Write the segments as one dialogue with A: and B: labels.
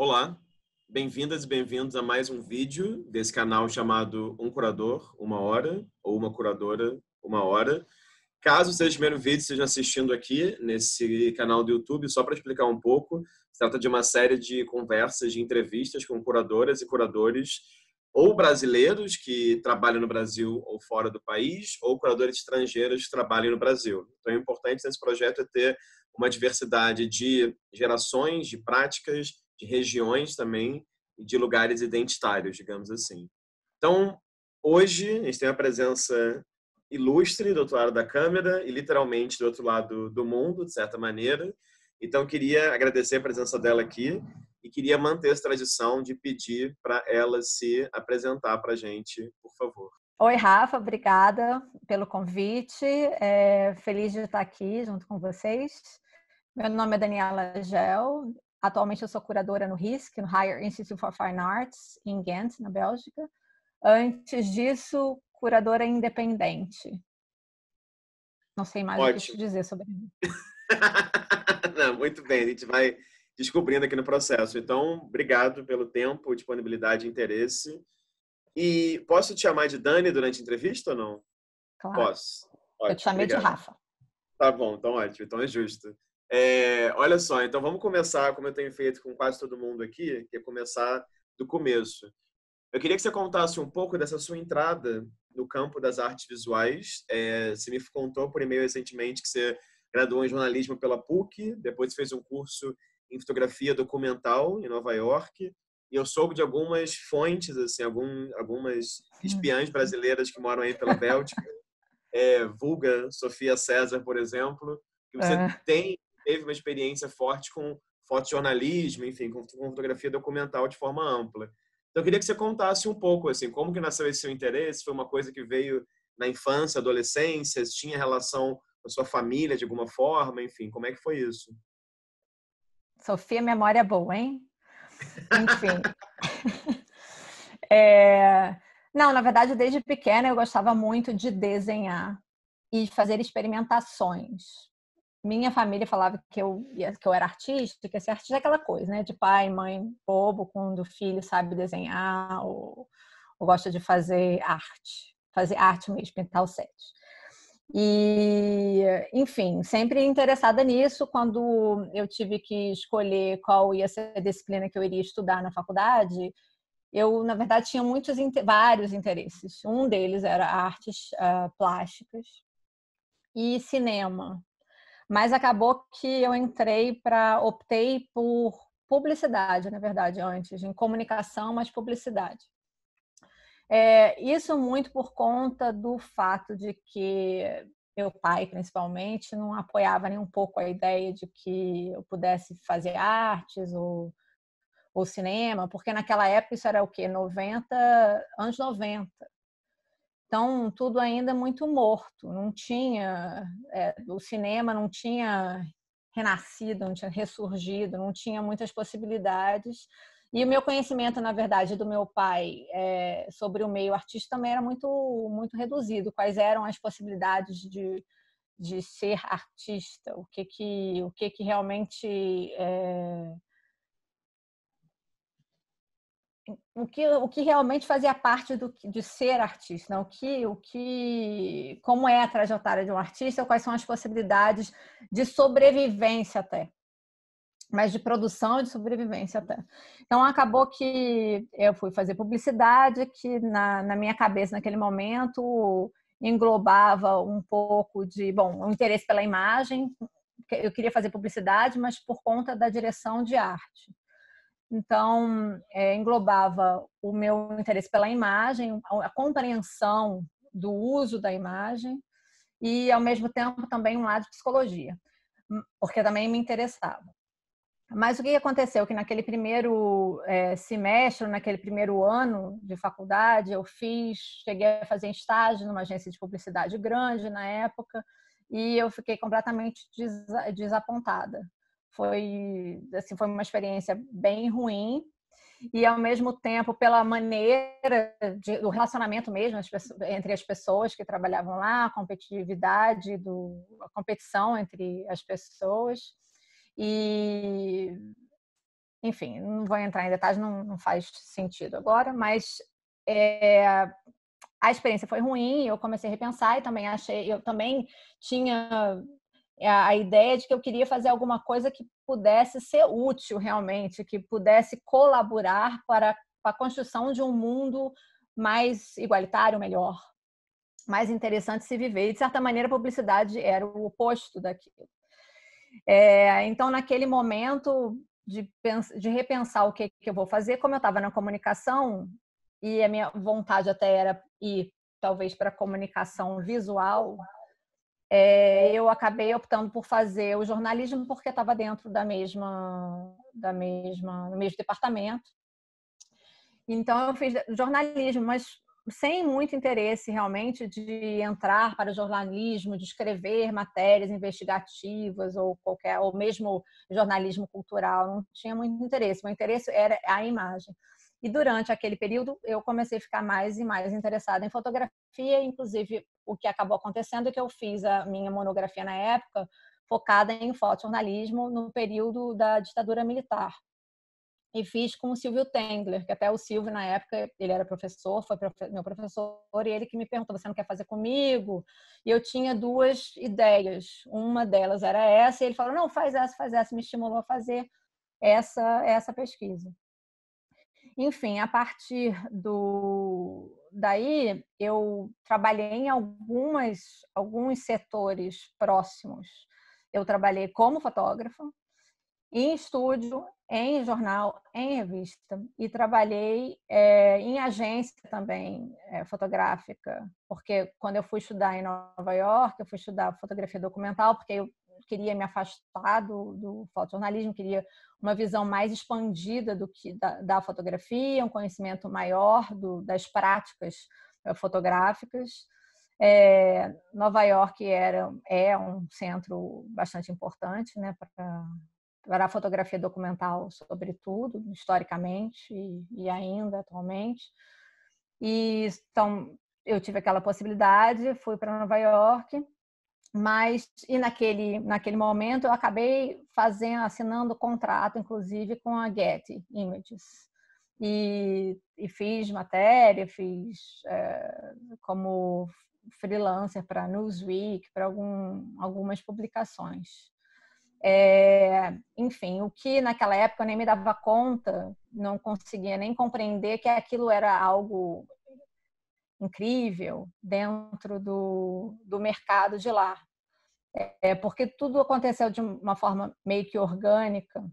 A: Olá, bem-vindas e bem-vindos a mais um vídeo desse canal chamado Um Curador, Uma Hora, ou Uma Curadora, Uma Hora. Caso seja o primeiro vídeo, estejam assistindo aqui nesse canal do YouTube, só para explicar um pouco, se trata de uma série de conversas, de entrevistas com curadoras e curadores ou brasileiros que trabalham no Brasil ou fora do país, ou curadores estrangeiros que trabalham no Brasil. Então, o é importante nesse projeto é ter uma diversidade de gerações, de práticas, de regiões também e de lugares identitários, digamos assim. Então, hoje, a gente tem uma presença ilustre do outro lado da câmera e literalmente do outro lado do mundo, de certa maneira. Então, queria agradecer a presença dela aqui e queria manter essa tradição de pedir para ela se apresentar para a gente, por favor.
B: Oi, Rafa, obrigada pelo convite. É, feliz de estar aqui junto com vocês. Meu nome é Daniela Gel, Atualmente eu sou curadora no RISC, no Higher Institute for Fine Arts, em Ghent, na Bélgica. Antes disso, curadora independente. Não sei mais Ótimo. o que te dizer sobre mim.
A: Não, muito bem, a gente vai descobrindo aqui no processo. Então, obrigado pelo tempo, disponibilidade e interesse. E posso te chamar de Dani durante a entrevista ou não? Claro. Posso. Ótimo, Eu te chamei obrigado. de Rafa. Tá bom, então ótimo, então é justo. É, olha só, então vamos começar, como eu tenho feito com quase todo mundo aqui, que é começar do começo. Eu queria que você contasse um pouco dessa sua entrada no campo das artes visuais. É, você me contou por e-mail recentemente que você graduou em jornalismo pela PUC, depois fez um curso em fotografia documental em Nova York. E eu soube de algumas fontes, assim, algum, algumas hum. espiãs brasileiras que moram aí pela Bélgica, é, vulga Sofia César, por exemplo, que você é. tem teve uma experiência forte com fotojornalismo, enfim, com, com fotografia documental de forma ampla. Então, eu queria que você contasse um pouco, assim, como que nasceu esse seu interesse? Foi uma coisa que veio na infância, adolescência? Tinha relação com a sua família de alguma forma? Enfim, como é que foi isso?
B: Sofia, memória boa, hein? Enfim. é... Não, na verdade, desde pequena eu gostava muito de desenhar e fazer experimentações minha família falava que eu, que eu era artista, que ser artista é aquela coisa, né? De pai, mãe, bobo, quando o filho sabe desenhar ou, ou gosta de fazer arte. Fazer arte mesmo, pintar o set. E, enfim, sempre interessada nisso. Quando eu tive que escolher qual ia ser a disciplina que eu iria estudar na faculdade, eu, na verdade, tinha muitos, vários interesses. Um deles era artes uh, plásticas e cinema. Mas acabou que eu entrei para optei por publicidade, na verdade, antes, em comunicação, mas publicidade. É, isso muito por conta do fato de que meu pai, principalmente, não apoiava nem um pouco a ideia de que eu pudesse fazer artes ou, ou cinema, porque naquela época isso era o quê? 90, anos 90. Então, tudo ainda muito morto, não tinha, é, o cinema não tinha renascido, não tinha ressurgido, não tinha muitas possibilidades. E o meu conhecimento, na verdade, do meu pai é, sobre o meio artístico também era muito, muito reduzido. Quais eram as possibilidades de, de ser artista? O que que, o que, que realmente é, o que, o que realmente fazia parte do, de ser artista, né? o que, o que, como é a trajetória de um artista, quais são as possibilidades de sobrevivência até, mas de produção e de sobrevivência até. Então acabou que eu fui fazer publicidade, que na, na minha cabeça naquele momento englobava um pouco de, bom, um interesse pela imagem, eu queria fazer publicidade, mas por conta da direção de arte. Então, é, englobava o meu interesse pela imagem, a compreensão do uso da imagem e, ao mesmo tempo, também um lado de psicologia, hum, porque também me interessava. Mas o que aconteceu? Que naquele primeiro é, semestre, naquele primeiro ano de faculdade, eu fiz, cheguei a fazer estágio numa agência de publicidade grande na época, e eu fiquei completamente des desapontada foi assim foi uma experiência bem ruim e ao mesmo tempo pela maneira de, do relacionamento mesmo as entre as pessoas que trabalhavam lá a competitividade do a competição entre as pessoas e enfim não vou entrar em detalhes não, não faz sentido agora mas é, a experiência foi ruim eu comecei a repensar e também achei eu também tinha a ideia de que eu queria fazer alguma coisa que pudesse ser útil realmente, que pudesse colaborar para a construção de um mundo mais igualitário, melhor, mais interessante se viver. E, de certa maneira, a publicidade era o oposto daquilo. É, então, naquele momento de, de repensar o que, que eu vou fazer, como eu estava na comunicação e a minha vontade até era ir, talvez, para comunicação visual, é, eu acabei optando por fazer o jornalismo porque estava dentro da mesma, da mesma, do mesmo departamento. Então eu fiz jornalismo, mas sem muito interesse realmente de entrar para o jornalismo, de escrever matérias investigativas ou qualquer, ou mesmo jornalismo cultural, não tinha muito interesse. Meu interesse era a imagem. E durante aquele período, eu comecei a ficar mais e mais interessada em fotografia. Inclusive, o que acabou acontecendo é que eu fiz a minha monografia na época focada em fotojornalismo no período da ditadura militar. E fiz com o Silvio Tendler, que até o Silvio, na época, ele era professor, foi meu professor, e ele que me perguntou: você não quer fazer comigo? E eu tinha duas ideias. Uma delas era essa, e ele falou: não, faz essa, faz essa, me estimulou a fazer essa, essa pesquisa. Enfim, a partir do daí eu trabalhei em algumas alguns setores próximos. Eu trabalhei como fotógrafa em estúdio, em jornal, em revista e trabalhei é, em agência também é, fotográfica, porque quando eu fui estudar em Nova York, eu fui estudar fotografia documental, porque eu queria me afastar do, do fotojornalismo, queria uma visão mais expandida do que da, da fotografia, um conhecimento maior do, das práticas eh, fotográficas. É, Nova York era, é um centro bastante importante né, para a fotografia documental, sobretudo, historicamente e, e, ainda atualmente. E então eu tive aquela possibilidade, fui para Nova York mas e naquele naquele momento eu acabei fazendo assinando contrato inclusive com a Getty Images e, e fiz matéria fiz é, como freelancer para Newsweek para algum, algumas publicações é, enfim o que naquela época eu nem me dava conta não conseguia nem compreender que aquilo era algo incrível dentro do, do mercado de lá. É, porque tudo aconteceu de uma forma meio que orgânica,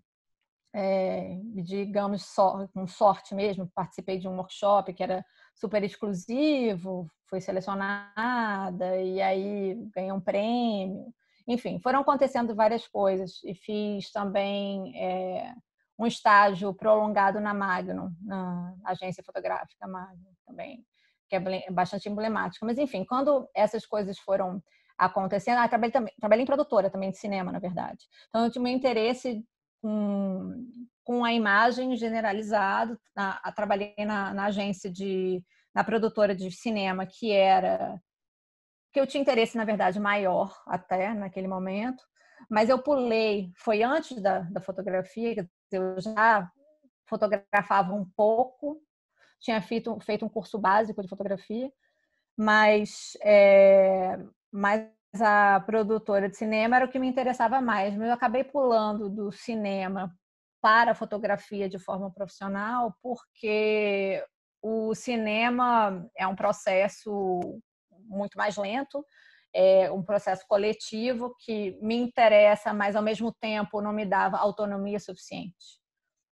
B: é, digamos, só, com sorte mesmo. Participei de um workshop que era super exclusivo, fui selecionada e aí ganhei um prêmio. Enfim, foram acontecendo várias coisas e fiz também é, um estágio prolongado na Magnum, na agência fotográfica Magnum também que é bastante emblemática. Mas, enfim, quando essas coisas foram acontecendo, ah, trabalhei, também, trabalhei em produtora também de cinema, na verdade. Então, eu tinha um interesse com, com a imagem generalizado. Na, a, trabalhei na, na agência de. na produtora de cinema, que era. que eu tinha interesse, na verdade, maior até naquele momento. Mas eu pulei, foi antes da, da fotografia, eu já fotografava um pouco, tinha feito, feito um curso básico de fotografia, mas, é, mas a produtora de cinema era o que me interessava mais. Mas eu acabei pulando do cinema para a fotografia de forma profissional, porque o cinema é um processo muito mais lento, é um processo coletivo que me interessa, mas ao mesmo tempo não me dava autonomia suficiente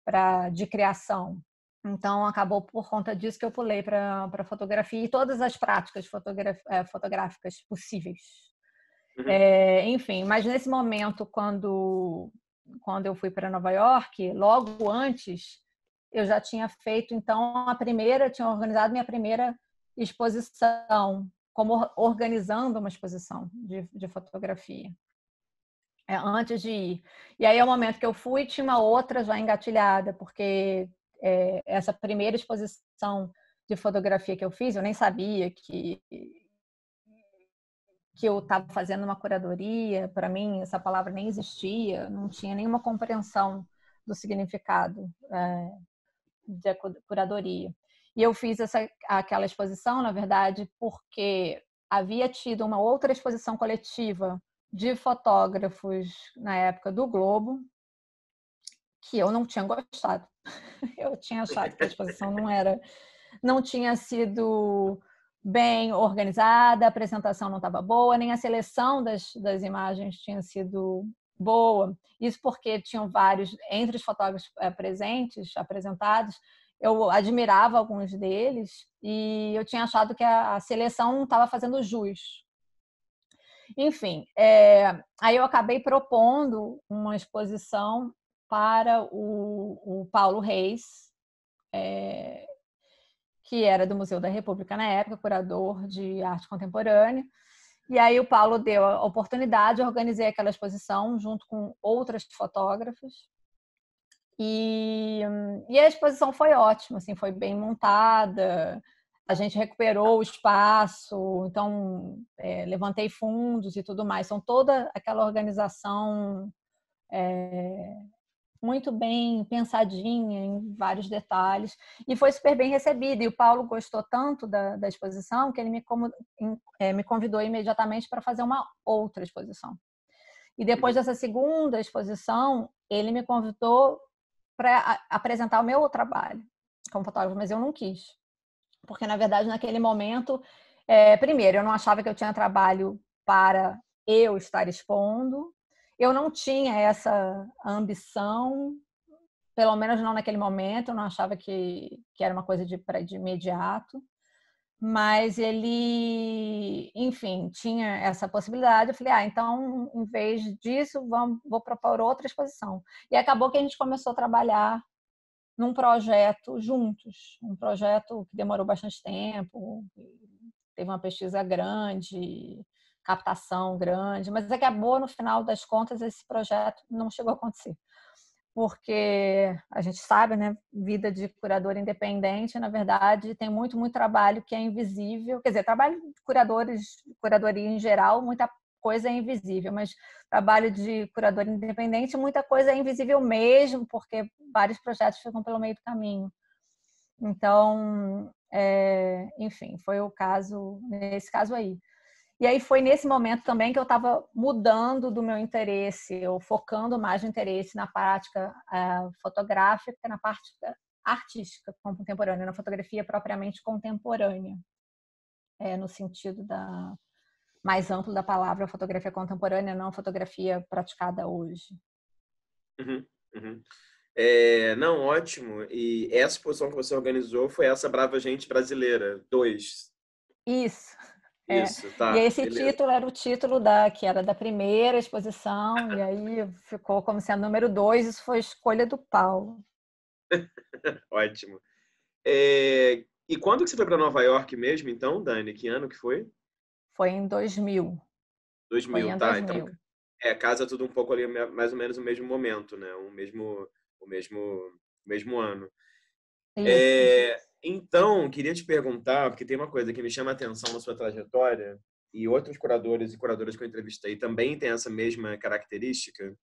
B: para de criação então, acabou por conta disso que eu pulei para fotografia e todas as práticas é, fotográficas possíveis. Uhum. É, enfim, mas nesse momento, quando, quando eu fui para Nova York, logo antes, eu já tinha feito, então, a primeira, tinha organizado minha primeira exposição, como organizando uma exposição de, de fotografia. É, antes de ir. E aí é o momento que eu fui, tinha uma outra já engatilhada, porque é, essa primeira exposição de fotografia que eu fiz, eu nem sabia que que eu estava fazendo uma curadoria, para mim essa palavra nem existia, não tinha nenhuma compreensão do significado é, curadoria. E eu fiz essa, aquela exposição, na verdade, porque havia tido uma outra exposição coletiva de fotógrafos na época do Globo, que eu não tinha gostado. Eu tinha achado que a exposição não era, não tinha sido bem organizada, a apresentação não estava boa, nem a seleção das, das imagens tinha sido boa. Isso porque tinham vários, entre os fotógrafos eh, presentes, apresentados, eu admirava alguns deles e eu tinha achado que a, a seleção não estava fazendo jus. Enfim, é, aí eu acabei propondo uma exposição para o, o Paulo Reis, é, que era do Museu da República na época, curador de arte contemporânea. E aí o Paulo deu a oportunidade, organizei aquela exposição junto com outras fotógrafas. E, e a exposição foi ótima, assim, foi bem montada, a gente recuperou o espaço, então é, levantei fundos e tudo mais. Então toda aquela organização é, muito bem pensadinha em vários detalhes e foi super bem recebida. E o Paulo gostou tanto da, da exposição que ele me, como, é, me convidou imediatamente para fazer uma outra exposição. E depois uhum. dessa segunda exposição, ele me convidou para apresentar o meu trabalho como fotógrafo, mas eu não quis. Porque, na verdade, naquele momento, é, primeiro, eu não achava que eu tinha trabalho para eu estar expondo, eu não tinha essa ambição, pelo menos não naquele momento, eu não achava que, que era uma coisa de, de imediato, mas ele, enfim, tinha essa possibilidade. Eu falei, ah, então, em vez disso, vamos, vou propor outra exposição. E acabou que a gente começou a trabalhar num projeto juntos, um projeto que demorou bastante tempo, teve uma pesquisa grande, captação grande, mas é acabou no final das contas esse projeto não chegou a acontecer. Porque a gente sabe, né, vida de curador independente, na verdade, tem muito muito trabalho que é invisível, quer dizer, trabalho de curadores, curadoria em geral, muita coisa é invisível, mas trabalho de curador independente, muita coisa é invisível mesmo, porque vários projetos ficam pelo meio do caminho. Então, é, enfim, foi o caso, nesse caso aí. E aí foi nesse momento também que eu estava mudando do meu interesse, eu focando mais o interesse na prática uh, fotográfica, na parte artística contemporânea, na fotografia propriamente contemporânea, é, no sentido da mais amplo da palavra fotografia contemporânea, não fotografia praticada hoje.
A: Uhum, uhum. É, não, ótimo. E essa exposição que você organizou foi essa Brava Gente Brasileira 2. Isso. É. Isso, tá. E esse beleza. título
B: era o título da que era da primeira exposição, e aí ficou como sendo número dois, isso foi escolha do Paulo.
A: Ótimo. É, e quando que você foi para Nova York mesmo, então, Dani? Que ano que foi?
B: Foi em 2000.
A: 2000, em tá. 2000. Então, é, casa tudo um pouco ali, mais ou menos o mesmo momento, né? O mesmo, o mesmo, mesmo ano.
B: Isso, é,
A: então, queria te perguntar, porque tem uma coisa que me chama a atenção na sua trajetória, e outros curadores e curadoras que eu entrevistei também têm essa mesma característica.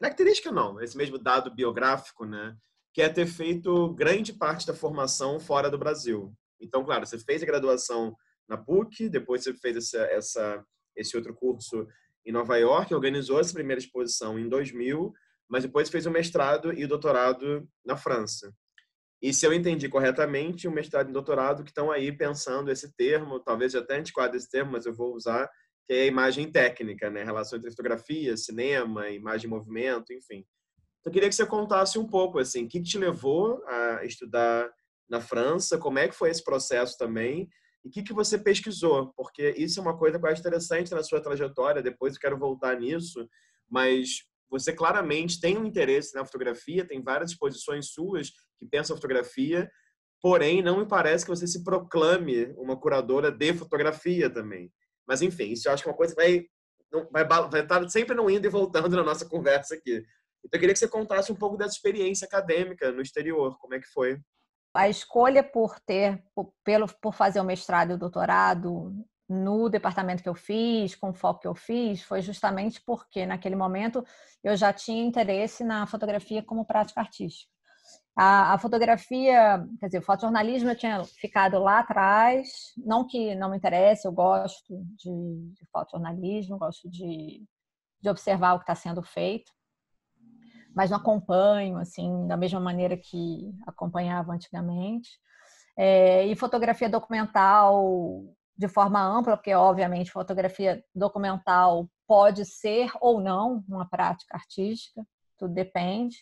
A: Característica não, esse mesmo dado biográfico, né? Que é ter feito grande parte da formação fora do Brasil. Então, claro, você fez a graduação na PUC, depois você fez essa, essa esse outro curso em Nova York, organizou essa primeira exposição em 2000, mas depois fez o mestrado e o doutorado na França. E se eu entendi corretamente, o mestrado e o doutorado que estão aí pensando esse termo, talvez já até antiquado esse termo, mas eu vou usar, que é a imagem técnica, né? Relação entre fotografia, cinema, imagem em movimento, enfim. Então, eu queria que você contasse um pouco, assim, o que te levou a estudar na França, como é que foi esse processo também, e o que, que você pesquisou, porque isso é uma coisa quase interessante na sua trajetória, depois eu quero voltar nisso, mas você claramente tem um interesse na fotografia, tem várias exposições suas que pensam fotografia, porém não me parece que você se proclame uma curadora de fotografia também. Mas enfim, isso eu acho que é uma coisa que vai, vai, vai estar sempre não indo e voltando na nossa conversa aqui. Então eu queria que você contasse um pouco dessa experiência acadêmica no exterior, como é que foi?
B: A escolha por ter, por, pelo, por fazer o mestrado e o doutorado no departamento que eu fiz, com o foco que eu fiz, foi justamente porque naquele momento eu já tinha interesse na fotografia como prática artística. A, a fotografia, quer dizer, o fotojornalismo eu tinha ficado lá atrás, não que não me interesse, eu gosto de, de fotojornalismo, gosto de, de observar o que está sendo feito, mas não acompanho, assim, da mesma maneira que acompanhava antigamente. É, e fotografia documental de forma ampla, porque obviamente fotografia documental pode ser ou não uma prática artística, tudo depende.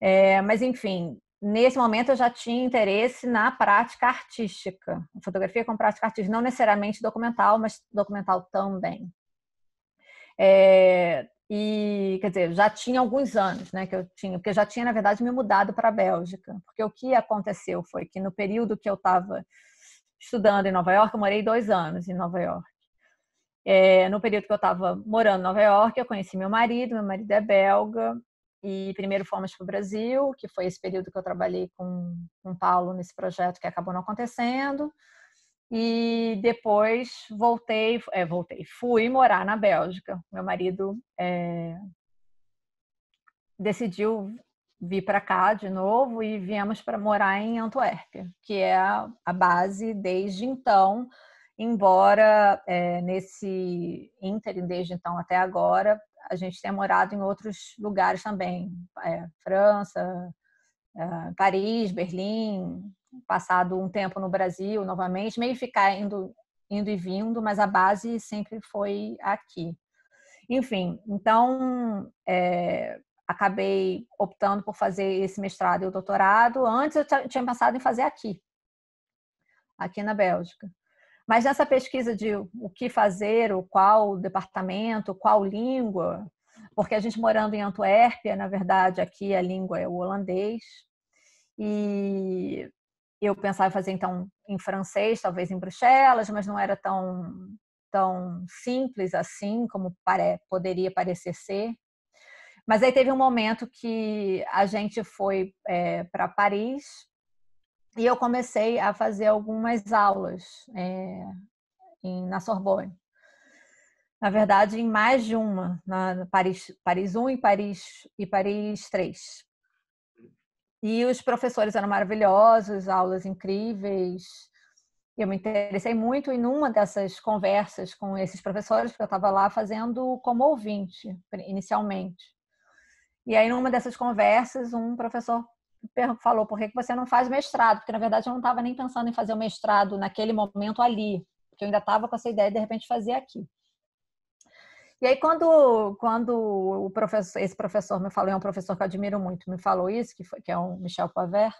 B: É, mas enfim, nesse momento eu já tinha interesse na prática artística, fotografia com prática artística, não necessariamente documental, mas documental também. É, e, quer dizer, já tinha alguns anos, né, que eu tinha, porque eu já tinha, na verdade, me mudado para a Bélgica, porque o que aconteceu foi que no período que eu estava estudando em Nova York, eu morei dois anos em Nova York. É, no período que eu estava morando em Nova York, eu conheci meu marido, meu marido é belga, e primeiro fomos para o Brasil, que foi esse período que eu trabalhei com, com Paulo nesse projeto que acabou não acontecendo. E depois voltei, é, voltei, fui morar na Bélgica. Meu marido é, decidiu vi para cá de novo e viemos para morar em Antuérpia, que é a base desde então. Embora é, nesse ínterim, desde então até agora, a gente tenha morado em outros lugares também é, França, é, Paris, Berlim, passado um tempo no Brasil novamente, meio ficar indo, indo e vindo, mas a base sempre foi aqui. Enfim, então é, acabei optando por fazer esse mestrado e o doutorado. Antes eu tinha pensado em fazer aqui, aqui na Bélgica. Mas nessa pesquisa de o que fazer, o qual departamento, qual língua, porque a gente morando em Antuérpia, na verdade, aqui a língua é o holandês. E eu pensava em fazer então em francês, talvez em Bruxelas, mas não era tão tão simples assim como pare, poderia parecer ser. Mas aí teve um momento que a gente foi é, eh, para Paris e eu comecei a fazer algumas aulas é, em, na Sorbonne. Na verdade, em mais de uma, na Paris, Paris 1 e Paris, e Paris 3. E os professores eram maravilhosos, aulas incríveis. Eu me interessei muito em uma dessas conversas com esses professores, porque eu estava lá fazendo como ouvinte, inicialmente. E aí, numa dessas conversas, um professor falou: por que você não faz mestrado? Porque, na verdade, eu não estava nem pensando em fazer o mestrado naquele momento ali, porque eu ainda estava com essa ideia de, de repente, fazer aqui. E aí, quando, quando professor, esse professor me falou, é um professor que eu admiro muito, me falou isso, que, foi, que é o Michel Paver,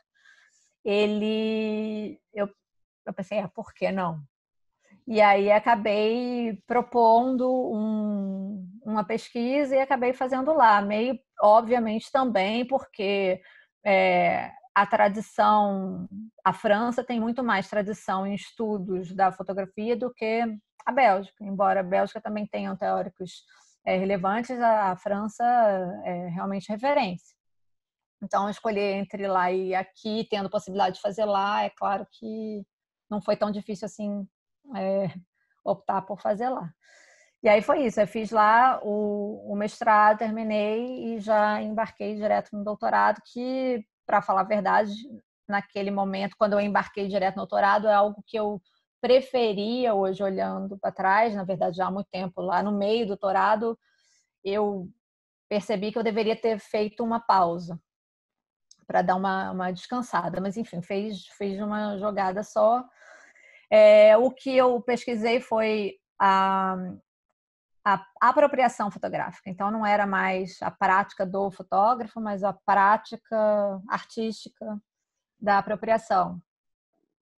B: ele. Eu, eu pensei, é, por que não? E aí acabei propondo um, uma pesquisa e acabei fazendo lá, meio obviamente também porque é, a tradição, a França tem muito mais tradição em estudos da fotografia do que a Bélgica, embora a Bélgica também tenha teóricos é, relevantes, a, a França é realmente referência. Então, escolher entre lá e aqui, tendo possibilidade de fazer lá, é claro que não foi tão difícil assim é, optar por fazer lá. E aí foi isso, eu fiz lá o, o mestrado, terminei e já embarquei direto no doutorado, que, para falar a verdade, naquele momento, quando eu embarquei direto no doutorado, é algo que eu preferia hoje, olhando para trás, na verdade já há muito tempo, lá no meio do doutorado, eu percebi que eu deveria ter feito uma pausa para dar uma, uma descansada, mas enfim, fez, fez uma jogada só é, o que eu pesquisei foi a, a apropriação fotográfica. Então, não era mais a prática do fotógrafo, mas a prática artística da apropriação.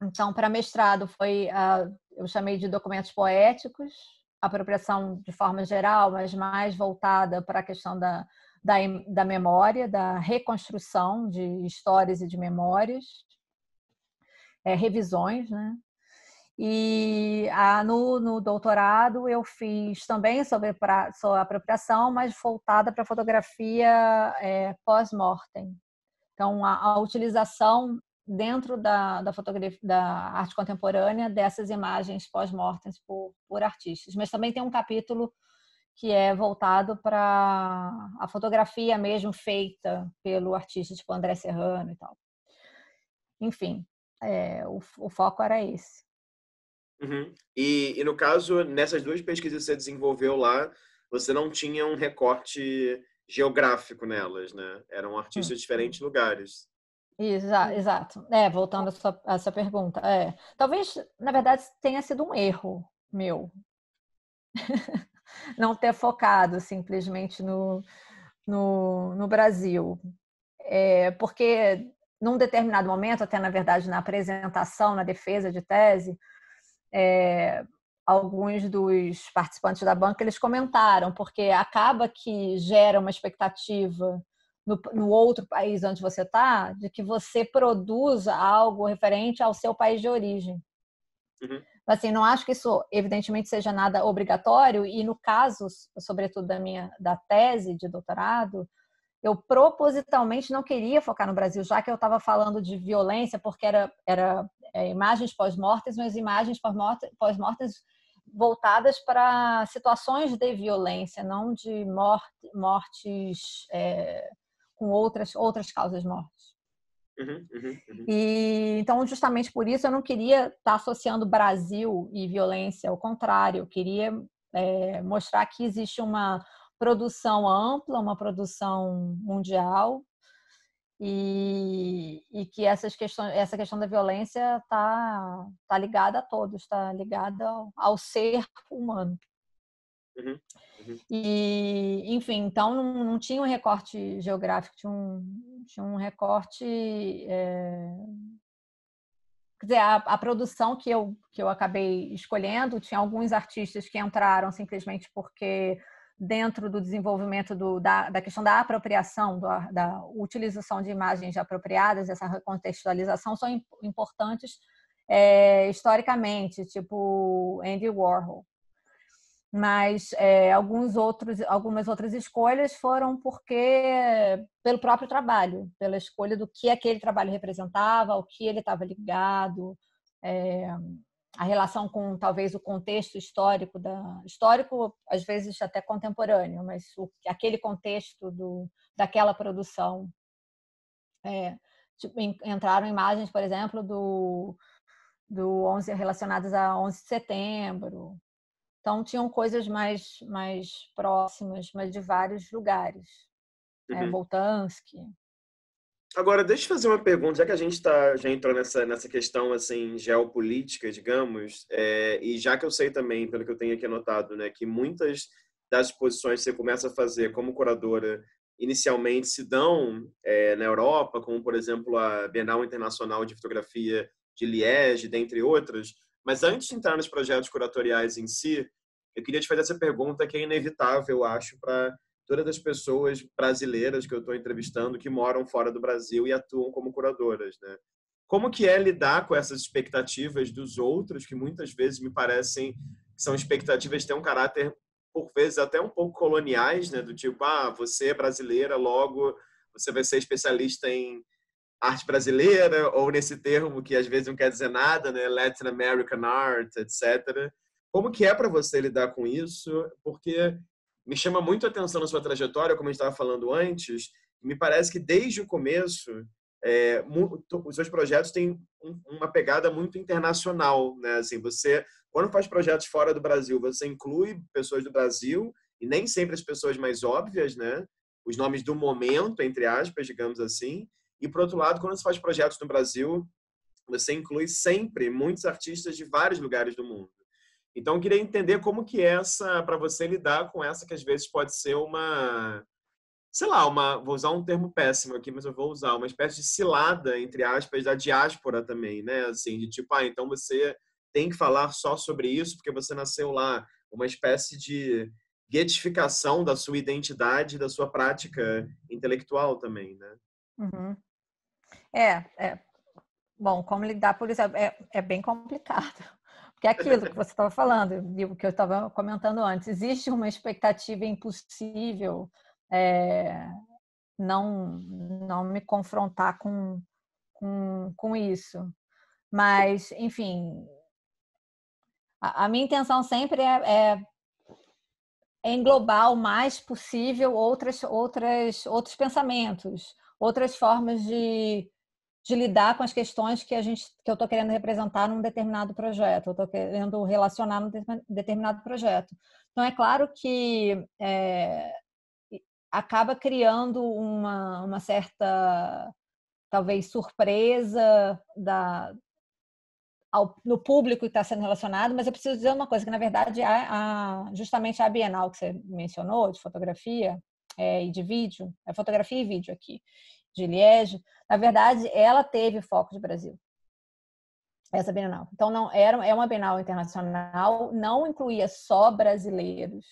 B: Então, para mestrado, foi a, eu chamei de documentos poéticos, apropriação de forma geral, mas mais voltada para a questão da, da, da memória, da reconstrução de histórias e de memórias, é, revisões, né? E ah, no, no, doutorado eu fiz também sobre, pra, sobre apropriação, mas voltada para fotografia é, pós-mortem. Então, a, a, utilização dentro da, da, da, arte contemporânea dessas imagens pós-mortem por, por artistas. Mas também tem um capítulo que é voltado para a fotografia mesmo feita pelo artista, tipo André Serrano e tal. Enfim, é, o, o foco era esse.
A: Uhum. E, e, no caso, nessas duas pesquisas que você desenvolveu lá, você não tinha um recorte geográfico nelas, né? Eram artistas uhum. de diferentes lugares.
B: Exato, exato. É, voltando à sua, sua pergunta. É, talvez, na verdade, tenha sido um erro meu. não ter focado simplesmente no, no, no Brasil. É, porque num determinado momento, até na verdade na apresentação, na defesa de tese, é, alguns dos participantes da banca eles comentaram, porque acaba que gera uma expectativa no, no outro país onde você está, de que você produza algo referente ao seu país de origem. Uhum. Assim, não acho que isso, evidentemente, seja nada obrigatório, e no caso, sobretudo da minha da tese de doutorado, eu propositalmente não queria focar no Brasil, já que eu estava falando de violência, porque era, era é, imagens pós-mortes, mas imagens pós-mortes voltadas para situações de violência, não de morte, mortes é, com outras, outras causas mortes.
A: Uhum, uhum, uhum.
B: E então justamente por isso eu não queria estar tá associando Brasil e violência, ao contrário, eu queria é, mostrar que existe uma produção ampla, uma produção mundial e, e que essas questões, essa questão da violência está tá ligada a todos, está ligada ao ser humano.
A: Uhum, uhum.
B: E, enfim, então não, não, tinha um recorte geográfico, tinha um, tinha um recorte. É... Quer dizer, a, a, produção que eu, que eu acabei escolhendo, tinha alguns artistas que entraram simplesmente porque dentro do desenvolvimento do, da, da, questão da apropriação, da, da, utilização de imagens apropriadas, essa recontextualização, são importantes é, historicamente, tipo Andy Warhol. Mas é, alguns outros, algumas outras escolhas foram porque pelo próprio trabalho, pela escolha do que aquele trabalho representava, ao que ele estava ligado, é, a relação com talvez o contexto histórico da histórico às vezes até contemporâneo mas o, aquele contexto do, daquela produção é, tipo, entraram imagens por exemplo do do 11 relacionadas a 11 de setembro então tinham coisas mais mais próximas mas de vários lugares é, uhum. é, Boltanski
A: Agora, deixa eu fazer uma pergunta, já que a gente tá, já entrou nessa, nessa questão assim geopolítica, digamos, é, e já que eu sei também, pelo que eu tenho aqui anotado, né, que muitas das exposições que você começa a fazer como curadora inicialmente se dão é, na Europa, como, por exemplo, a Bienal Internacional de Fotografia de Liege, dentre outras. Mas antes de entrar nos projetos curatoriais em si, eu queria te fazer essa pergunta que é inevitável, eu acho, para todas as pessoas brasileiras que eu estou entrevistando que moram fora do Brasil e atuam como curadoras, né? Como que é lidar com essas expectativas dos outros, que muitas vezes me parecem que são expectativas que têm um caráter, por vezes, até um pouco coloniais, né? Do tipo, ah, você é brasileira, logo você vai ser especialista em arte brasileira, ou nesse termo que às vezes não quer dizer nada, né? Latin American Art, etc. Como que é para você lidar com isso? Porque me chama muito a atenção na sua trajetória, como a gente estava falando antes, me parece que desde o começo é, os seus projetos têm uma pegada muito internacional, né? Assim, você quando faz projetos fora do Brasil, você inclui pessoas do Brasil e nem sempre as pessoas mais óbvias, né? Os nomes do momento, entre aspas, digamos assim. E por outro lado, quando você faz projetos no Brasil, você inclui sempre muitos artistas de vários lugares do mundo. Então, eu queria entender como que é essa, para você lidar com essa, que às vezes pode ser uma, sei lá, uma, vou usar um termo péssimo aqui, mas eu vou usar, uma espécie de cilada, entre aspas, da diáspora também, né? Assim, de tipo, ah, então você tem que falar só sobre isso porque você nasceu lá. Uma espécie de getificação da sua identidade, da sua prática intelectual também, né?
B: Uhum. É, é. Bom, como lidar por isso é, é bem complicado que é aquilo que você estava falando, e o que eu estava comentando antes. Existe uma expectativa impossível é, não, não me confrontar com, com, com isso. Mas, enfim, a, a minha intenção sempre é, é, é englobar o mais possível outras, outras, outros pensamentos, outras formas de, de lidar com as questões que a gente que eu estou querendo representar num determinado projeto, eu estou querendo relacionar num determinado projeto. Então é claro que é, acaba criando uma, uma certa talvez surpresa da, ao, no público que está sendo relacionado, mas eu preciso dizer uma coisa, que na verdade a, a justamente a Bienal que você mencionou, de fotografia é, e de vídeo, é fotografia e vídeo aqui, de Liege, na verdade, ela teve foco de Brasil. Essa Bienal. Então, não era, é uma Bienal internacional, não incluía só brasileiros,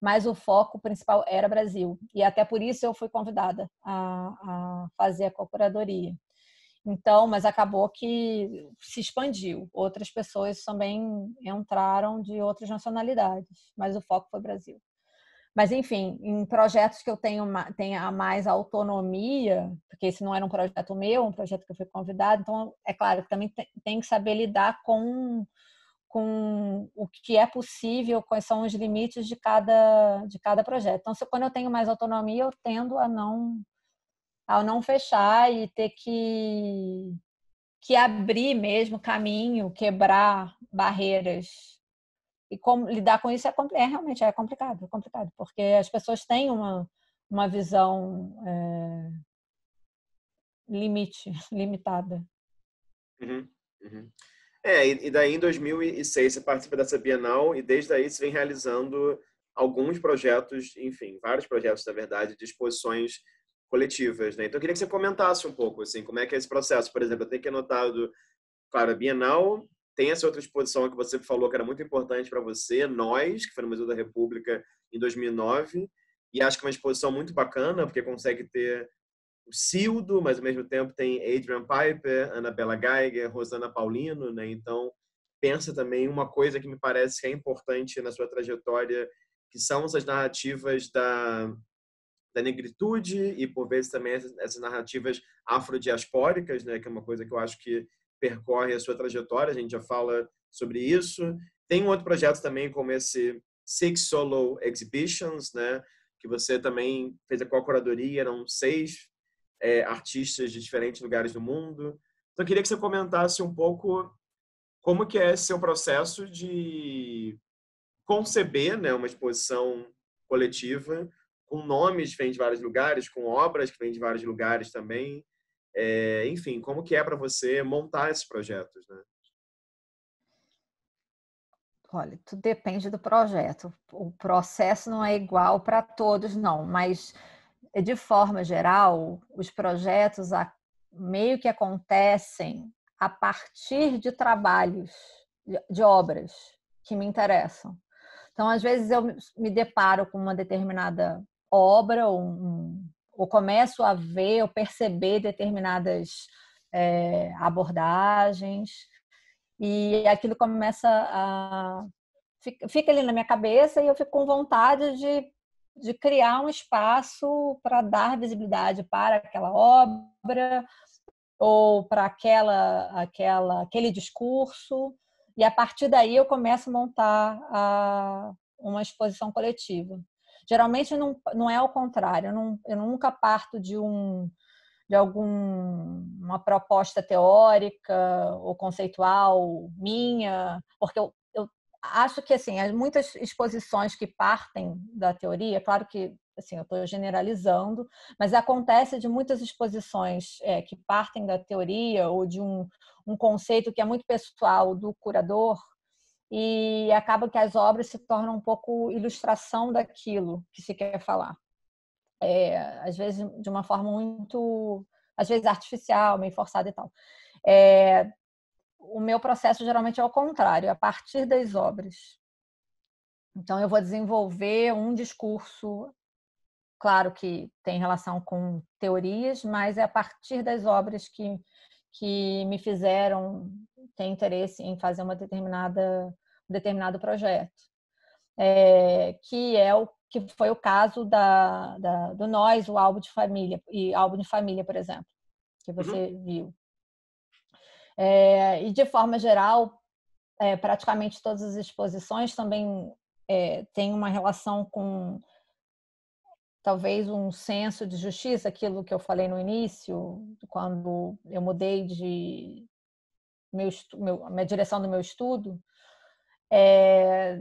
B: mas o foco principal era Brasil. E até por isso eu fui convidada a, a fazer a co-curadoria. Então, mas acabou que se expandiu. Outras pessoas também entraram de outras nacionalidades, mas o foco foi Brasil. Mas, enfim, em projetos que eu tenho tenha mais autonomia, porque esse não era um projeto meu, um projeto que eu fui convidado, então é claro que também tem que saber lidar com, com o que é possível, quais são os limites de cada, de cada projeto. Então, se, quando eu tenho mais autonomia, eu tendo a não a não fechar e ter que que abrir mesmo caminho, quebrar barreiras e como lidar com isso é, é realmente é complicado, é complicado, porque as pessoas têm uma, uma visão é, limite, limitada.
A: Uhum, uhum. É, e daí em 2006 você participa dessa Bienal e desde aí você vem realizando alguns projetos, enfim, vários projetos, na verdade, de exposições coletivas, né? Então eu queria que você comentasse um pouco, assim, como é que é esse processo. Por exemplo, eu tenho que anotar, do, claro, a Bienal, tem essa outra exposição que você falou que era muito importante para você, Nós, que foi no Museu da República em 2009, e acho que é uma exposição muito bacana, porque consegue ter o Cildo, mas ao mesmo tempo tem Adrian Piper, Anabela Geiger, Rosana Paulino, né? Então, pensa também uma coisa que me parece que é importante na sua trajetória, que são essas narrativas da, da negritude e, por vezes, também essas, essas narrativas afrodiaspóricas, né? Que é uma coisa que eu acho que percorre a sua trajetória, a gente já fala sobre isso. Tem um outro projeto também, como esse Six Solo Exhibitions, né? que você também fez a co-curadoria, eram seis é, artistas de diferentes lugares do mundo. Então, eu queria que você comentasse um pouco como que é seu processo de conceber né, uma exposição coletiva com nomes que vêm de vários lugares, com obras que vêm de vários lugares também. É, enfim, como que é para você montar esses projetos, né?
B: Olha, tudo depende do projeto. O processo não é igual para todos, não, mas eh, de forma geral, os projetos meio que acontecem a partir de trabalhos, de obras que me interessam. Então, às vezes, eu me deparo com uma determinada obra ou um, ou começo a ver ou perceber determinadas é, abordagens e aquilo começa a fica, fica ali na minha cabeça e eu fico com vontade de, de criar um espaço para dar visibilidade para aquela obra ou para aquela aquela aquele discurso e a partir daí eu começo a montar a, uma exposição coletiva Geralmente não, não é ao contrário, eu, não, eu nunca parto de um de alguma proposta teórica ou conceitual minha, porque eu, eu acho que assim, muitas exposições que partem da teoria, claro que assim, eu estou generalizando, mas acontece de muitas exposições é, que partem da teoria ou de um, um conceito que é muito pessoal do curador e acaba que as obras se tornam um pouco ilustração daquilo que se quer falar. É, às vezes de uma forma muito, às vezes artificial, meio forçada e tal. É, o meu processo geralmente é ao contrário, é a partir das obras. Então eu vou desenvolver um discurso, claro que tem relação com teorias, mas é a partir das obras que que me fizeram ter interesse em fazer uma determinada, um determinado projeto. É, que é o que foi o caso da, da, do Nós, o álbum de família, e álbum de família, por exemplo, que uhum. você uhum. viu. É, e de forma geral, é, praticamente todas as exposições também é, têm uma relação com talvez um senso de justiça, aquilo que eu falei no início, quando eu mudei de meu, meu minha direção do meu estudo, é,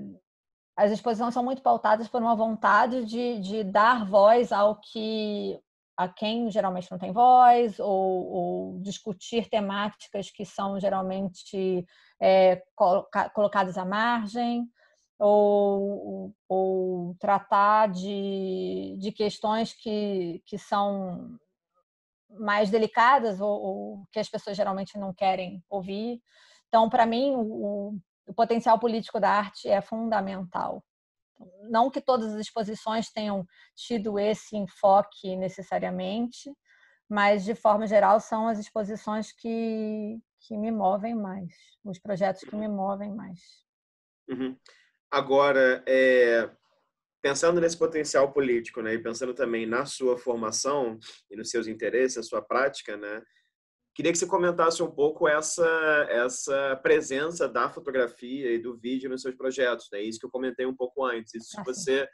B: as exposições são muito pautadas por uma vontade de, de, dar voz ao que a quem geralmente não tem voz ou, ou discutir temáticas que são geralmente é, colocadas à margem ou, ou tratar de, de questões que, que são mais delicadas ou, ou que as pessoas geralmente não querem ouvir. Então, para mim, o, o potencial político da arte é fundamental. Não que todas as exposições tenham tido esse enfoque necessariamente, mas de forma geral são as exposições que, que me movem mais, os projetos que me movem mais.
A: Uhum. Agora, é, pensando nesse potencial político, né, e pensando também na sua formação e nos seus interesses, a sua prática, né, queria que você comentasse um pouco essa essa presença da fotografia e do vídeo nos seus projetos, né? Isso que eu comentei um pouco antes. Ah, isso você,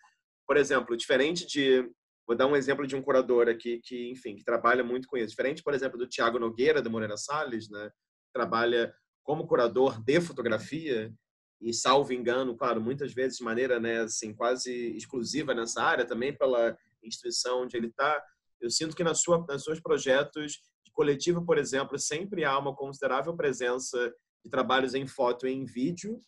A: por exemplo, diferente de vou dar um exemplo de um curador aqui que, enfim, que trabalha muito com isso. Diferente, por exemplo, do Tiago Nogueira do Morena Salles, né? Trabalha como curador de fotografia, e salvo engano, claro, muitas vezes de maneira né, assim, quase exclusiva nessa área, também pela instituição onde ele está, eu sinto que na sua, nos seus projetos de coletivo, por exemplo, sempre há uma considerável presença de trabalhos em foto e em vídeo.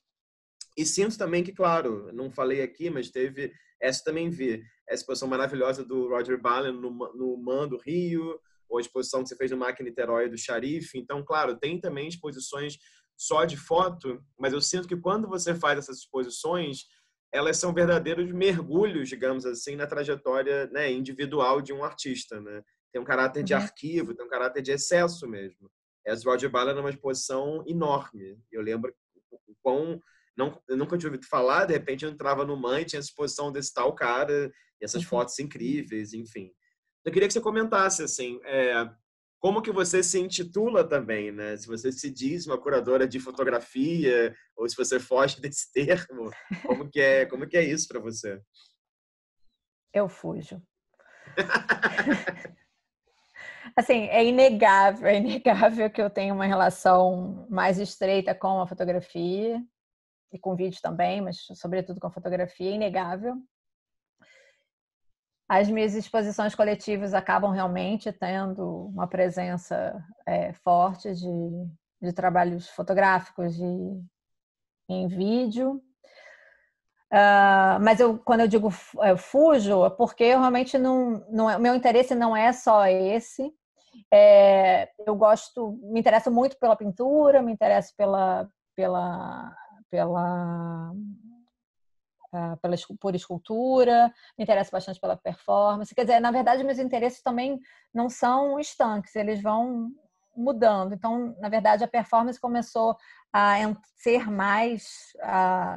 A: E sinto também que, claro, não falei aqui, mas teve, essa também vi, essa exposição maravilhosa do Roger Ballen no, no Man do Rio, ou a exposição que você fez no Máquina Niterói do Xarife. Então, claro, tem também exposições só de foto, mas eu sinto que quando você faz essas exposições, elas são verdadeiros mergulhos, digamos assim, na trajetória né, individual de um artista, né? Tem um caráter de uhum. arquivo, tem um caráter de excesso mesmo. Ezra de Bala era uma exposição enorme. Eu lembro o quão não, eu nunca tinha ouvido falar, de repente eu entrava no Mãe, tinha essa exposição desse tal cara, e essas uhum. fotos incríveis, enfim. Eu queria que você comentasse, assim, é, como que você se intitula também, né? Se você se diz uma curadora de fotografia ou se você foge desse termo, como que é, como que é isso para você?
B: Eu fujo. assim, é inegável, é inegável que eu tenho uma relação mais estreita com a fotografia e com vídeo também, mas sobretudo com a fotografia, é inegável as minhas exposições coletivas acabam realmente tendo uma presença é, forte de, de, trabalhos fotográficos de, em vídeo. Uh, mas eu, quando eu digo eu é, fujo, é porque eu realmente não, não é, meu interesse não é só esse. É, eu gosto, me interesso muito pela pintura, me interesso pela, pela, pela ah, pela, por escultura, me interesso bastante pela performance. Quer dizer, na verdade, meus interesses também não são estanques, eles vão mudando. Então, na verdade, a performance começou a ser mais.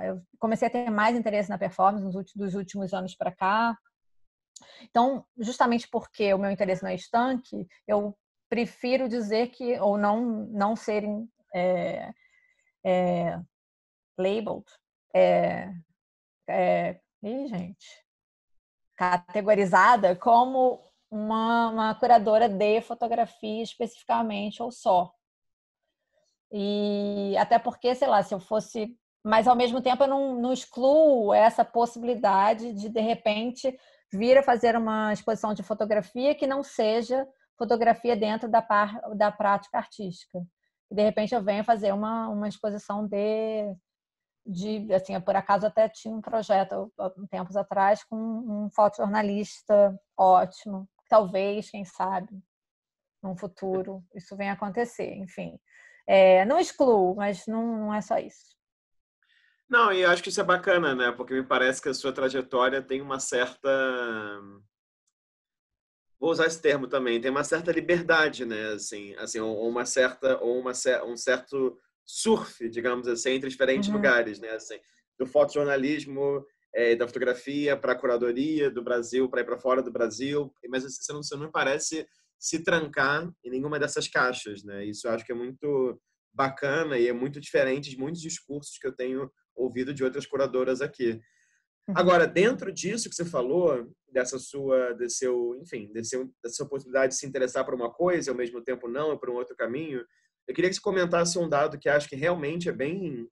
B: eu comecei a ter mais interesse na performance nos últimos, dos últimos anos para cá. Então, justamente porque o meu interesse não é estanque, eu prefiro dizer que, ou não, não serem é, é, labeled, é, é, e gente, categorizada como uma, uma curadora de fotografia especificamente ou só. E até porque, sei lá, se eu fosse. Mas ao mesmo tempo eu não, não excluo essa possibilidade de, de repente, vir a fazer uma exposição de fotografia que não seja fotografia dentro da, par, da prática artística. De repente eu venho fazer uma, uma exposição de de assim, eu por acaso até tinha um projeto tempos atrás com um fotojornalista ótimo, talvez, quem sabe, no futuro isso venha acontecer, enfim. É, não excluo, mas não, não é só isso.
A: Não, e acho que isso é bacana, né? Porque me parece que a sua trajetória tem uma certa vou usar esse termo também, tem uma certa liberdade, né? Assim, assim ou uma certa, ou uma, um certo surf, digamos assim, entre diferentes uhum. lugares, né? Assim, do fotojornalismo, é, da fotografia para a curadoria, do Brasil para ir para fora do Brasil. Mas assim, você, não, você não parece se trancar em nenhuma dessas caixas, né? Isso eu acho que é muito bacana e é muito diferente de muitos discursos que eu tenho ouvido de outras curadoras aqui. Uhum. Agora, dentro disso que você falou, dessa sua, desse seu, enfim, desse, dessa oportunidade de se interessar por uma coisa e ao mesmo tempo não, por um outro caminho, eu queria que você comentasse um dado que acho que realmente é bem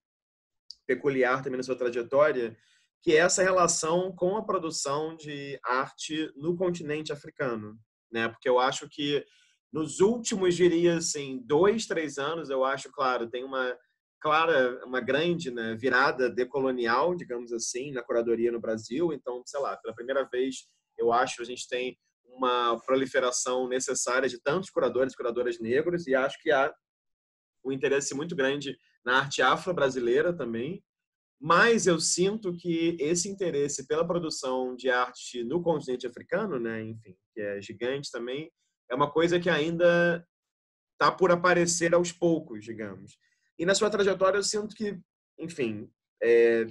A: peculiar também na sua trajetória, que é essa relação com a produção de arte no continente africano, né? Porque eu acho que nos últimos, diria assim, dois, três anos, eu acho, claro, tem uma clara, uma grande né, virada decolonial, digamos assim, na curadoria no Brasil. Então, sei lá, pela primeira vez, eu acho, a gente tem uma proliferação necessária de tantos curadores e curadoras negros e acho que há um interesse muito grande na arte afro-brasileira também, mas eu sinto que esse interesse pela produção de arte no continente africano, né, enfim, que é gigante também, é uma coisa que ainda está por aparecer aos poucos, digamos. E na sua trajetória eu sinto que, enfim, é,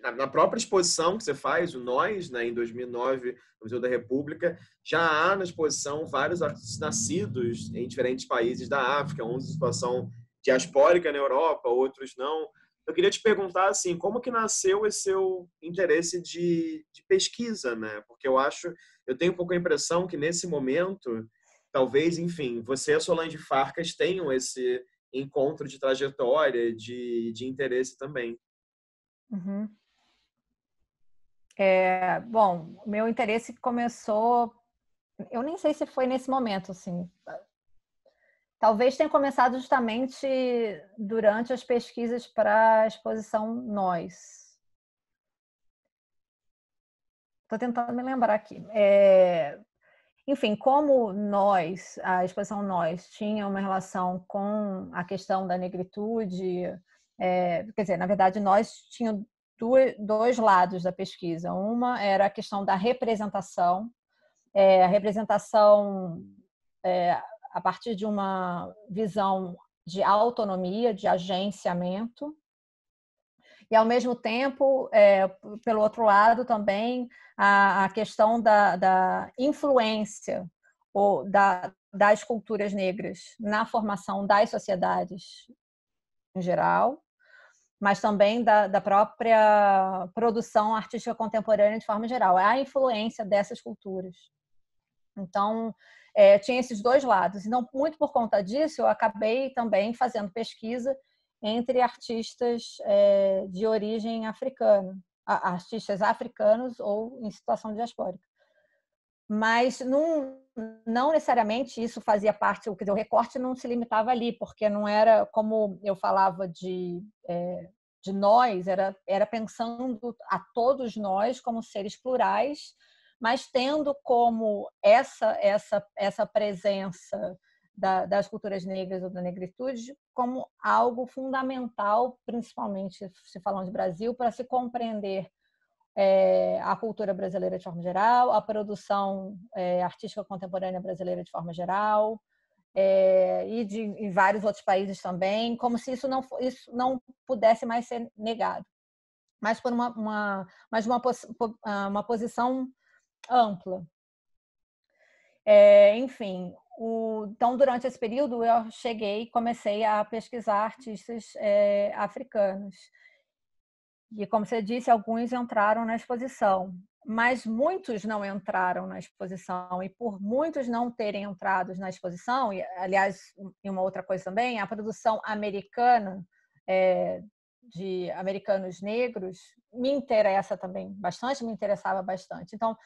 A: na, própria exposição que você faz, o Nós, né, em 2009, no Museu da República, já há na exposição vários artistas nascidos em diferentes países da África, uns em situação diaspórica na Europa, outros não. Eu queria te perguntar assim, como que nasceu esse seu interesse de, de pesquisa, né? Porque eu acho, eu tenho um pouco a impressão que nesse momento, talvez, enfim, você e a Solange Farcas tenham esse encontro de trajetória, de, de interesse também.
B: Uhum. É, bom, meu interesse começou, eu nem sei se foi nesse momento, assim, Talvez tenha começado justamente durante as pesquisas para a exposição Nós. Estou tentando me lembrar aqui. É... Enfim, como nós, a exposição Nós, tinha uma relação com a questão da negritude, é... quer dizer, na verdade, nós tínhamos dois lados da pesquisa. Uma era a questão da representação, é, a representação é, a partir de uma visão de autonomia, de agenciamento. E, ao mesmo tempo, é, pelo outro lado, também a, a questão da, da, influência ou da, das culturas negras na formação das sociedades em geral, mas também da, da própria produção artística contemporânea de forma geral, é a influência dessas culturas. Então, é, tinha esses dois lados. Então, muito por conta disso, eu acabei também fazendo pesquisa entre artistas é, de origem africana, artistas africanos ou em situação diaspórica. Mas não, não necessariamente isso fazia parte, o recorte não se limitava ali, porque não era como eu falava de, é, de nós, era, era pensando a todos nós como seres plurais, mas tendo como essa essa essa presença da, das culturas negras ou da negritude como algo fundamental, principalmente se falando de Brasil, para se compreender é, a cultura brasileira de forma geral, a produção é, artística contemporânea brasileira de forma geral, é, e de, em vários outros países também, como se isso não, isso não pudesse mais ser negado. Mas por uma, uma, mas uma, ah, uma posição ampla. É, enfim, o, então durante esse período eu cheguei e comecei a pesquisar artistas é, africanos. E como você disse, alguns entraram na exposição, mas muitos não entraram na exposição. E por muitos não terem entrado na exposição, e, aliás, e uma outra coisa também, a produção americana é, de americanos negros me interessa também bastante, me interessava bastante. Então,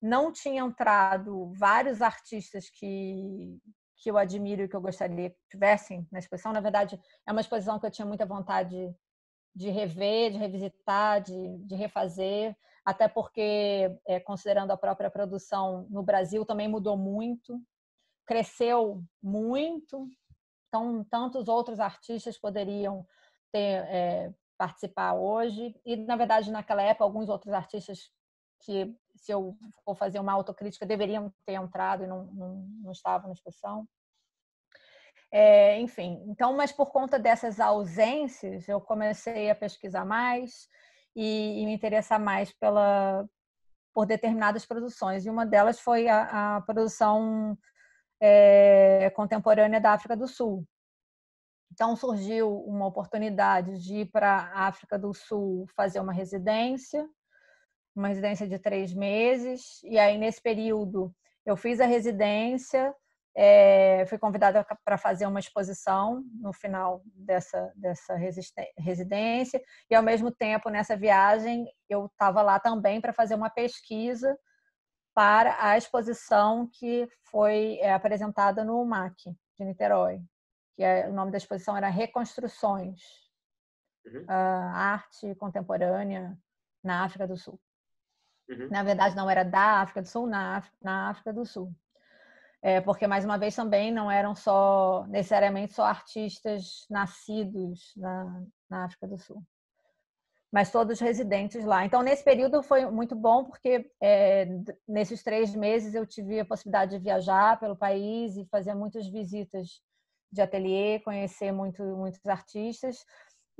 B: não tinha entrado vários artistas que, que eu admiro e que eu gostaria que tivessem na exposição. Na verdade, é uma exposição que eu tinha muita vontade de rever, de revisitar, de, de refazer, até porque, é, considerando a própria produção no Brasil, também mudou muito, cresceu muito. Então, tantos outros artistas poderiam ter, é, participar hoje. E, na verdade, naquela época, alguns outros artistas que se eu for fazer uma autocrítica, deveriam ter entrado e não, não, não estavam na inspeção. É, enfim, então, mas por conta dessas ausências, eu comecei a pesquisar mais e, e me interessar mais pela, por determinadas produções. E uma delas foi a, a produção é, contemporânea da África do Sul. Então, surgiu uma oportunidade de ir para a África do Sul fazer uma residência uma residência de três meses, e aí nesse período eu fiz a residência, é, fui convidada para fazer uma exposição no final dessa, dessa residência, e ao mesmo tempo, nessa viagem, eu estava lá também para fazer uma pesquisa para a exposição que foi é, apresentada no MAC de Niterói, que é, o nome da exposição era Reconstruções, uhum. uh, Arte Contemporânea na África do Sul.
A: Uhum. Na verdade,
B: não era da África do Sul, na, África, na África do Sul. É, porque, mais uma vez, também não eram só, necessariamente, só artistas nascidos na, na África do Sul. Mas todos residentes lá. Então, nesse período foi muito bom, porque é, nesses três meses eu tive a possibilidade de viajar pelo país e fazer muitas visitas de ateliê, conhecer muito, muitos artistas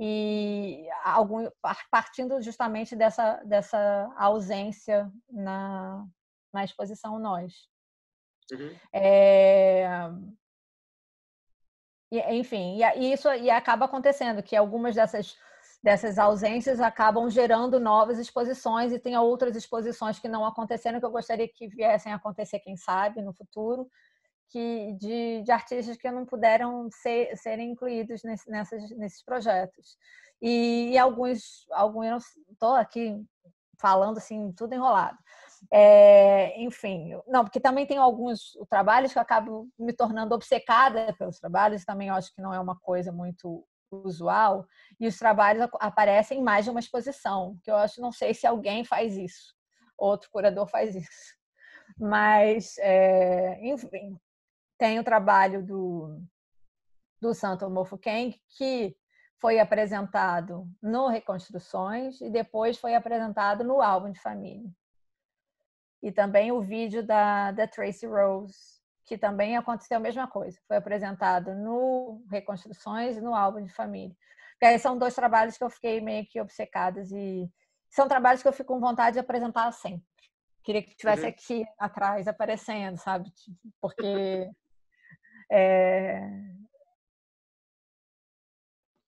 B: e algum, partindo justamente dessa, dessa ausência na, na exposição Nós. Uhum. É... E, enfim, e, isso e acaba acontecendo, que algumas dessas, dessas ausências acabam gerando novas exposições e tem outras exposições que não aconteceram que eu gostaria que viessem a acontecer, quem sabe, no futuro que, de, de artistas que não puderam ser, serem incluídos nesse, nessas, nesses projetos. E, e alguns, alguns estou aqui falando assim, tudo enrolado. É, enfim, não, porque também tem alguns trabalhos que eu acabo me tornando obcecada pelos trabalhos, também acho que não é uma coisa muito usual, e os trabalhos aparecem em mais de uma exposição, que eu acho, não sei se alguém faz isso, outro curador faz isso. Mas, é, enfim, tem o trabalho do, do Santo Mofo Kang, que foi apresentado no Reconstruções e depois foi apresentado no álbum de família. E também o vídeo da, da Tracy Rose, que também aconteceu a mesma coisa. Foi apresentado no Reconstruções e no álbum de família. Porque aí são dois trabalhos que eu fiquei meio que obcecada e são trabalhos que eu fico com vontade de apresentar sempre. Queria que tivesse uhum. aqui atrás aparecendo, sabe? Tipo, porque é...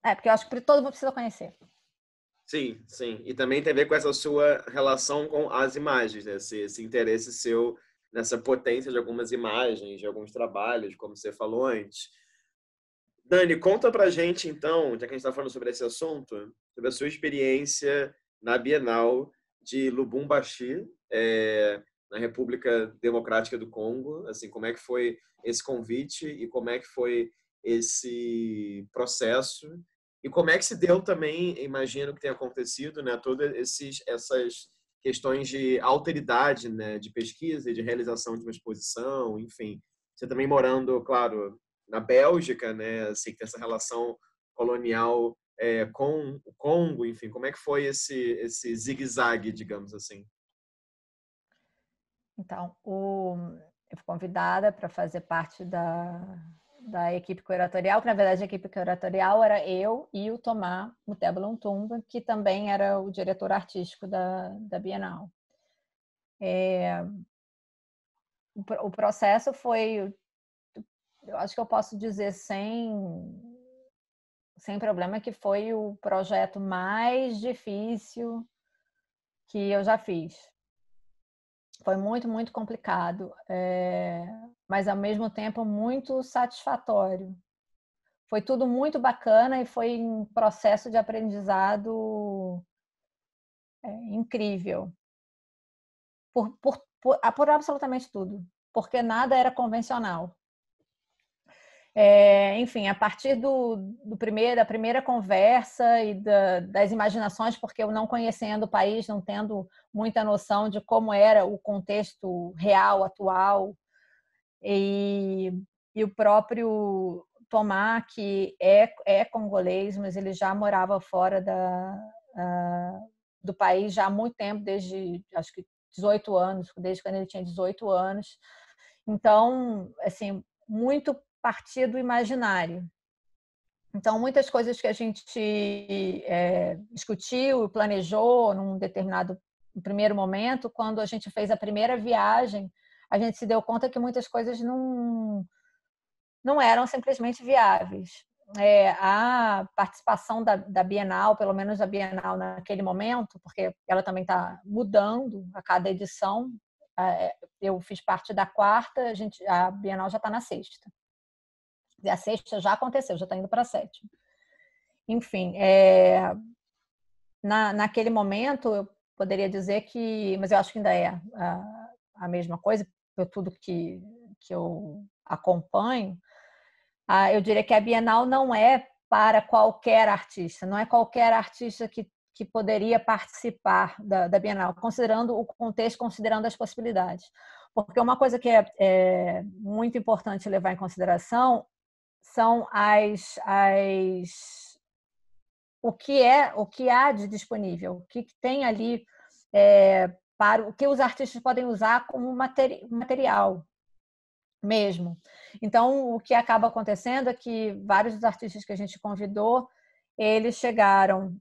B: é, porque eu acho que todo mundo precisa conhecer.
A: Sim, sim. E também tem a ver com essa sua relação com as imagens, né? esse, esse interesse seu nessa potência de algumas imagens, de alguns trabalhos, como você falou antes. Dani, conta pra gente então, já que a gente está falando sobre esse assunto, sobre a sua experiência na Bienal de Lubumbashi. É, na República Democrática do Congo, assim, como é que foi esse convite e como é que foi esse processo e como é que se deu também, imagino que tenha acontecido, né, todas esses, essas questões de alteridade, né, de pesquisa e de realização de uma exposição, enfim. Você também morando, claro, na Bélgica, né, assim, que tem essa relação colonial é, com o Congo, enfim, como é que foi esse, esse zigue-zague, digamos assim?
B: Então, o, eu fui convidada para fazer parte da, da equipe curatorial, que na verdade a equipe curatorial era eu e o Tomás Muteba Lumtumba, que também era o diretor artístico da, da Bienal. É, o, o processo foi, eu acho que eu posso dizer sem, sem problema, que foi o projeto mais difícil que eu já fiz foi muito, muito complicado, é, mas ao mesmo tempo muito satisfatório. Foi tudo muito bacana e foi um processo de aprendizado é, incrível. Por, por, por, ah, por absolutamente tudo, porque nada era convencional. É, enfim, a partir do, do primeiro, da primeira conversa e da, das imaginações, porque eu não conhecendo o país, não tendo muita noção de como era o contexto real, atual, e, e o próprio Tomá, que é, é congolês, mas ele já morava fora da, uh, do país já há muito tempo, desde acho que 18 anos, desde quando ele tinha 18 anos. Então, assim, muito partir do imaginário. Então, muitas coisas que a gente é, discutiu e planejou num determinado primeiro momento, quando a gente fez a primeira viagem, a gente se deu conta que muitas coisas não, não eram simplesmente viáveis. É, a participação da, da, Bienal, pelo menos da Bienal naquele momento, porque ela também está mudando a cada edição. Eh, eu fiz parte da quarta, a, gente, a Bienal já está na sexta a sexta já aconteceu, já está indo para a sétima. Enfim, é, na, naquele momento eu poderia dizer que, mas eu acho que ainda é a, a mesma coisa, por tudo que, que eu acompanho, eu diria que a Bienal não é para qualquer artista, não é qualquer artista que, que poderia participar da, da Bienal, considerando o contexto, considerando as possibilidades. Porque uma coisa que é, é muito importante levar em consideração são as, as o que é o que há de disponível, o que tem ali é, para o que os artistas podem usar como materi material mesmo. Então, o que acaba acontecendo é que vários dos artistas que a gente convidou, eles chegaram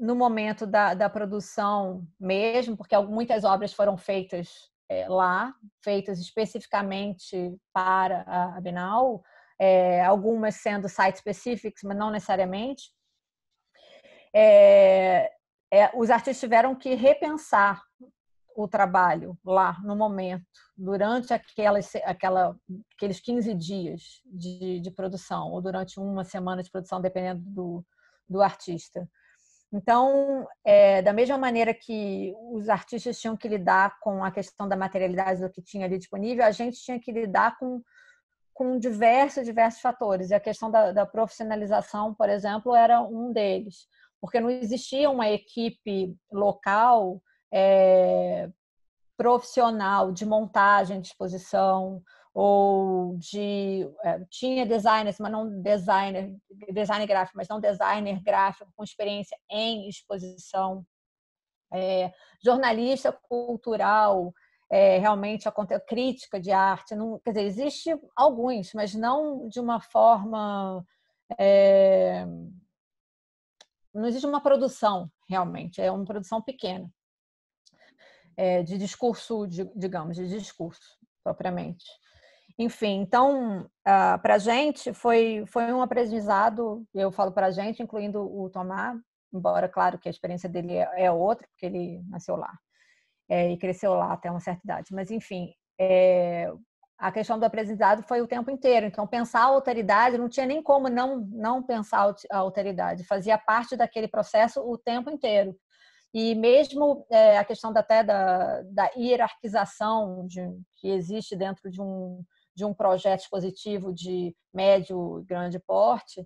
B: no momento da, da produção mesmo, porque muitas obras foram feitas é, lá, feitas especificamente para a Bienal, é, algumas sendo site específicos, mas não necessariamente. É, é, os artistas tiveram que repensar o trabalho lá no momento, durante aquelas, aquela, aqueles 15 dias de, de produção, ou durante uma semana de produção, dependendo do, do artista. Então, é, da mesma maneira que os artistas tinham que lidar com a questão da materialidade do que tinha ali disponível, a gente tinha que lidar com com diversos, diversos fatores. E a questão da, da profissionalização, por exemplo, era um deles, porque não existia uma equipe local é, profissional de montagem de exposição ou de é, tinha designers, mas não designer, design gráfico, mas não designer gráfico com experiência em exposição, é, jornalista cultural, é, realmente a crítica de arte. Não, quer dizer, existe alguns, mas não de uma forma. É, não existe uma produção realmente, é uma produção pequena é, de discurso, de, digamos, de discurso propriamente. Enfim, então, ah, para a gente foi, foi um aprendizado, eu falo para a gente, incluindo o Tomar, embora, claro, que a experiência dele é, é outra, porque ele nasceu lá é, e cresceu lá até uma certa idade. Mas, enfim, é, a questão do aprendizado foi o tempo inteiro. Então, pensar a alteridade, não tinha nem como não, não pensar a alteridade. Fazia parte daquele processo o tempo inteiro. E mesmo é, a questão até da, da hierarquização de, que existe dentro de um, de um projeto positivo de médio e grande porte,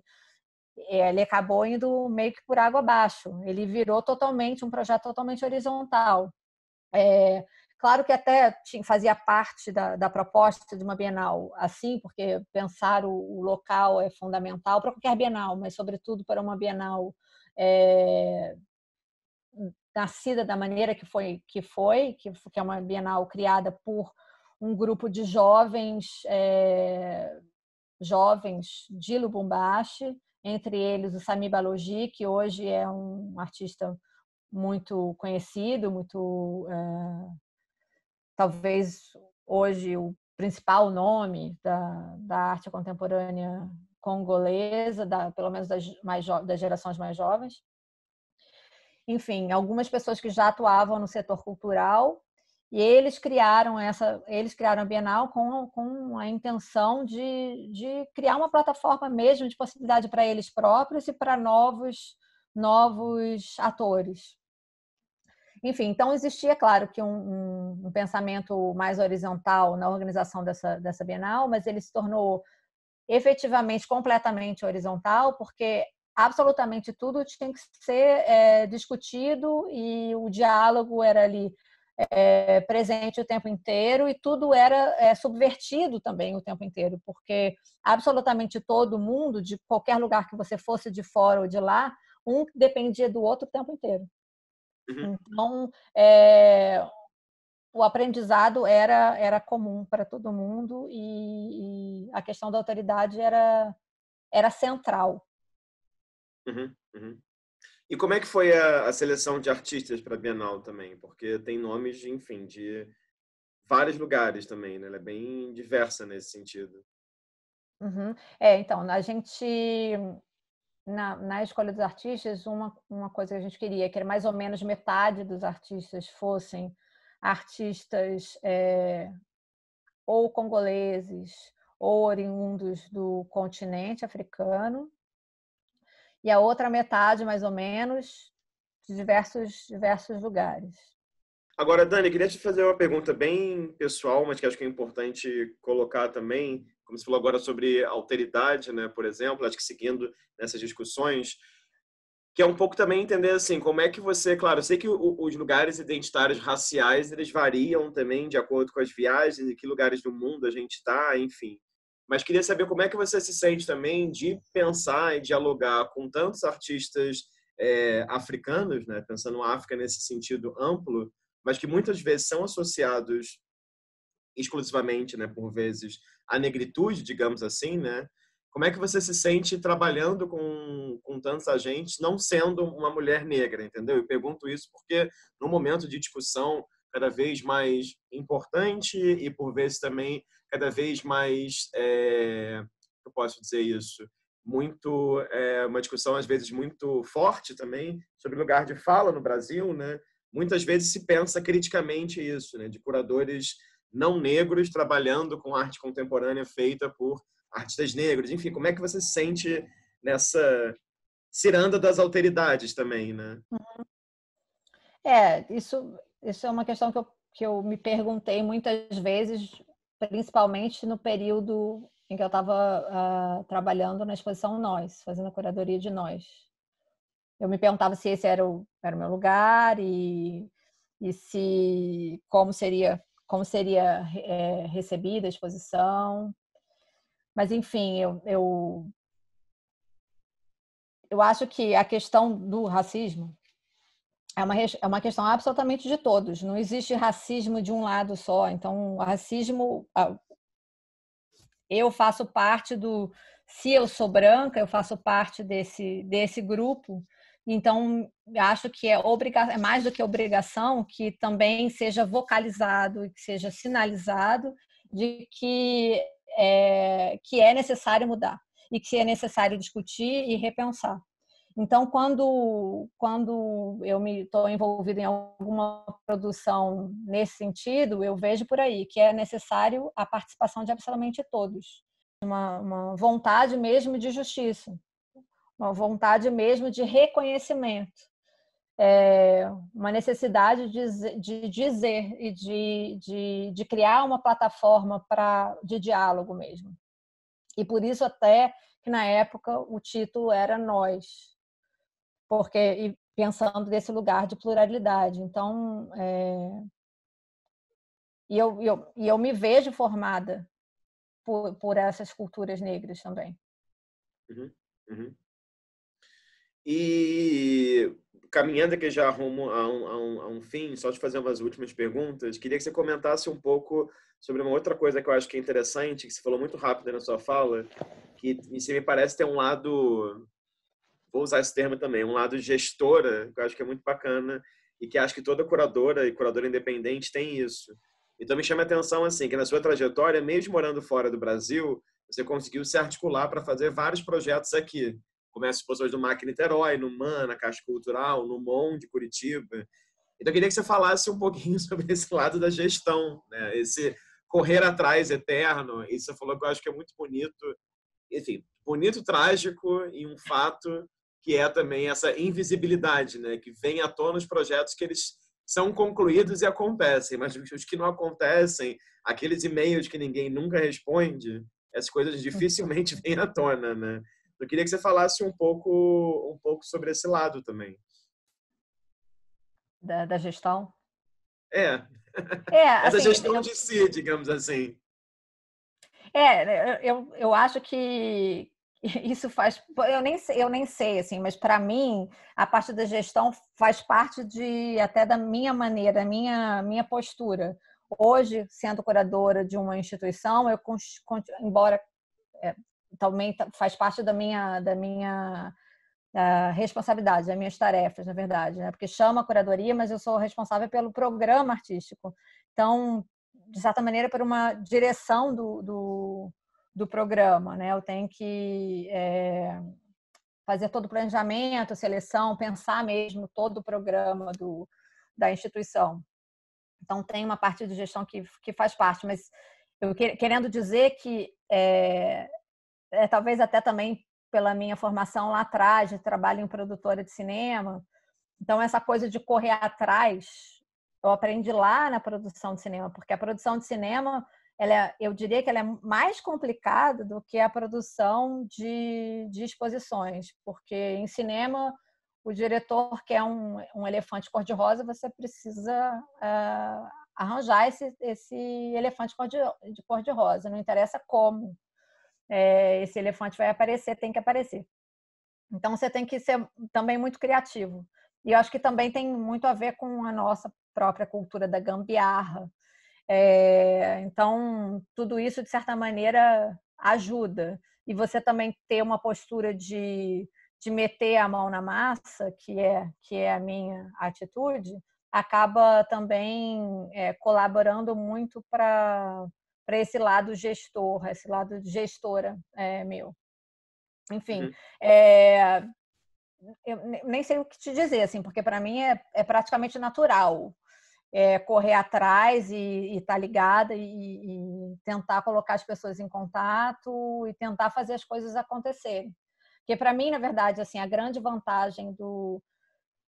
B: ele acabou indo meio que por água abaixo. Ele virou totalmente um projeto totalmente horizontal. É, claro que até tinha, fazia parte da, da, proposta de uma Bienal assim, porque pensar o, o local é fundamental para qualquer Bienal, mas sobretudo para uma Bienal é, nascida da maneira que foi, que foi, que, que, é uma Bienal criada por um grupo de jovens, é, jovens de Lubumbashi, entre eles o Sami Balogi, que hoje é um artista muito conhecido, muito eh, talvez hoje o principal nome da, da arte contemporânea congolesa, da, pelo menos das, mais das gerações mais jovens. Enfim, algumas pessoas que já atuavam no setor cultural e eles criaram essa, eles criaram a Bienal com, com a intenção de, de criar uma plataforma mesmo de possibilidade para eles próprios e para novos novos atores. Enfim, então existia, claro, que um, um, um pensamento mais horizontal na organização dessa, dessa Bienal, mas ele se tornou efetivamente completamente horizontal, porque absolutamente tudo tinha que ser é, discutido e o diálogo era ali é, presente o tempo inteiro e tudo era é, subvertido também o tempo inteiro, porque absolutamente todo mundo, de qualquer lugar que você fosse, de fora ou de lá, um dependia do outro o tempo inteiro. Uhum. Então, é, o aprendizado era, era comum para todo mundo e, e, a questão da autoridade era, era central.
A: Uhum, uhum. E como é que foi a, a seleção de artistas para a Bienal também? Porque tem nomes, de, enfim, de vários lugares também, né? Ela é bem diversa nesse sentido.
B: Uhum. É, então, a gente na, na escolha dos artistas, uma, uma coisa que a gente queria, que era mais ou menos metade dos artistas fossem artistas é, ou congoleses ou oriundos do continente africano, e a outra metade, mais ou menos, de diversos, diversos lugares.
A: Agora, Dani, queria te fazer uma pergunta bem pessoal, mas que acho que é importante colocar também como você falou agora sobre alteridade, né, por exemplo, acho que seguindo nessas discussões, que é um pouco também entender assim, como é que você, claro, eu sei que os lugares identitários raciais, eles variam também de acordo com as viagens e que lugares do mundo a gente está, enfim. Mas queria saber como é que você se sente também de pensar e dialogar com tantos artistas é, africanos, né, pensando África nesse sentido amplo, mas que muitas vezes são associados exclusivamente, né, por vezes, a negritude, digamos assim, né? Como é que você se sente trabalhando com, com tantos agentes, não sendo uma mulher negra, entendeu? Eu pergunto isso porque, num momento de discussão cada vez mais importante e, por vezes, também cada vez mais, é, eu posso dizer isso, muito é, uma discussão às vezes muito forte também sobre lugar de fala no Brasil, né? Muitas vezes se pensa criticamente isso, né? De curadores não negros trabalhando com arte contemporânea feita por artistas negros. Enfim, como é que você se sente nessa ciranda das alteridades também, né?
B: É, isso, isso é uma questão que eu, que eu me perguntei muitas vezes, principalmente no período em que eu estava uh, ah, trabalhando na exposição Nós, fazendo a curadoria de Nós. Eu me perguntava se esse era o, era o meu lugar e, e se como seria como seria é, recebida a exposição. Mas, enfim, eu, eu, eu acho que a questão do racismo é uma, é uma questão absolutamente de todos. Não existe racismo de um lado só. Então, o racismo. Eu faço parte do. Se eu sou branca, eu faço parte desse, desse grupo então, acho que é, obriga é mais do que obrigação que também seja vocalizado e que seja sinalizado de que é, que é necessário mudar e que é necessário discutir e repensar. Então, quando, quando eu me estou envolvida em alguma produção nesse sentido, eu vejo por aí que é necessário a participação de absolutamente todos. Uma, uma vontade mesmo de justiça uma vontade mesmo de reconhecimento, é uma necessidade de, de, dizer e de, de, de criar uma plataforma para de diálogo mesmo. E por isso até que na época o título era Nós, porque pensando nesse lugar de pluralidade. Então, é... e, eu, eu, e eu me vejo formada por, por essas culturas negras também.
A: Uhum, uhum. E caminhando aqui já rumo a um, a, um, a um, fim, só te fazer umas últimas perguntas, queria que você comentasse um pouco sobre uma outra coisa que eu acho que é interessante, que você falou muito rápido na sua fala, que me parece ter um lado, vou usar esse termo também, um lado gestora, que eu acho que é muito bacana, e que acho que toda curadora e curadora independente tem isso. Então me chama a atenção assim, que na sua trajetória, mesmo morando fora do Brasil, você conseguiu se articular para fazer vários projetos aqui começo exposições no MAC Niterói, no MAN, na Caixa Cultural, no MON de Curitiba. Então, eu queria que você falasse um pouquinho sobre esse lado da gestão, né? esse correr atrás eterno. E você falou que eu acho que é muito bonito, enfim, bonito, trágico e um fato que é também essa invisibilidade, né? que vem à tona os projetos que eles são concluídos e acontecem, mas os que não acontecem, aqueles e-mails que ninguém nunca responde, essas coisas uhum. dificilmente vêm à tona, né? Eu queria que você falasse um pouco, um pouco sobre esse lado também.
B: Da, da gestão?
A: É. é Essa assim, gestão eu... de si, digamos assim.
B: É, eu, eu acho que isso faz. Eu nem, sei, eu nem sei, assim, mas para mim, a parte da gestão faz parte de até da minha maneira, da minha, minha postura. Hoje, sendo curadora de uma instituição, eu, embora é, então, também faz parte da minha da minha da responsabilidade, das minhas tarefas, na verdade, né? Porque chama a curadoria, mas eu sou responsável pelo programa artístico. Então, de certa maneira, por uma direção do, do, do programa, né? Eu tenho que é, fazer todo o planejamento, seleção, pensar mesmo todo o programa do, da instituição. Então, tem uma parte de gestão que, que faz parte, mas eu querendo dizer que é, é, talvez até também pela minha formação lá atrás, de trabalho em produtora de cinema. Então, essa coisa de correr atrás, eu aprendi lá na produção de cinema, porque a produção de cinema, ela é, eu diria que ela é mais complicada do que a produção de, de exposições, porque em cinema o diretor quer é um, um elefante cor-de-rosa, você precisa uh, arranjar esse, esse elefante cor-de-rosa, cor não interessa como é, esse elefante vai aparecer, tem que aparecer. Então você tem que ser também muito criativo. E eu acho que também tem muito a ver com a nossa própria cultura da gambiarra. É, então, tudo isso, de certa maneira, ajuda. E você também ter uma postura de, de meter a mão na massa, que é, que é a minha atitude, acaba também é, colaborando muito para para esse lado gestor, esse lado gestora é, meu. Enfim, uhum. é, eu nem sei o que te dizer, assim, porque para mim é, é praticamente natural é, correr atrás e estar tá ligada e, e, tentar colocar as pessoas em contato e tentar fazer as coisas acontecerem. Porque para mim, na verdade, assim, a grande vantagem do,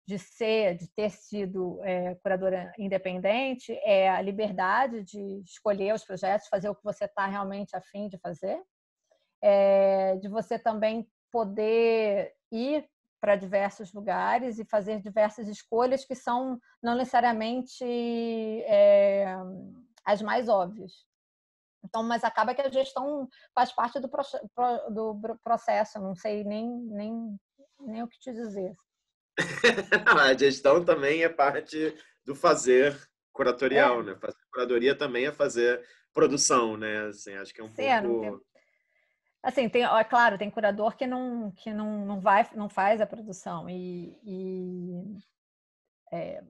B: de ser, de ter sido é, curadora independente, é a liberdade de escolher os projetos, fazer o que você está realmente afim de fazer, é, de você também poder ir para diversos lugares e fazer diversas escolhas que são não necessariamente é, as mais óbvias. Então, mas acaba que a gestão faz parte do, pro, do processo, não sei nem, nem, nem o que te dizer.
A: a gestão também é parte do fazer curatorial, é. né? Fazer curadoria também é fazer produção, né? Assim, acho que é um Sim, é, pouco...
B: Assim, tem, é claro, tem curador que não, que não, não, vai, não faz a produção e... e é,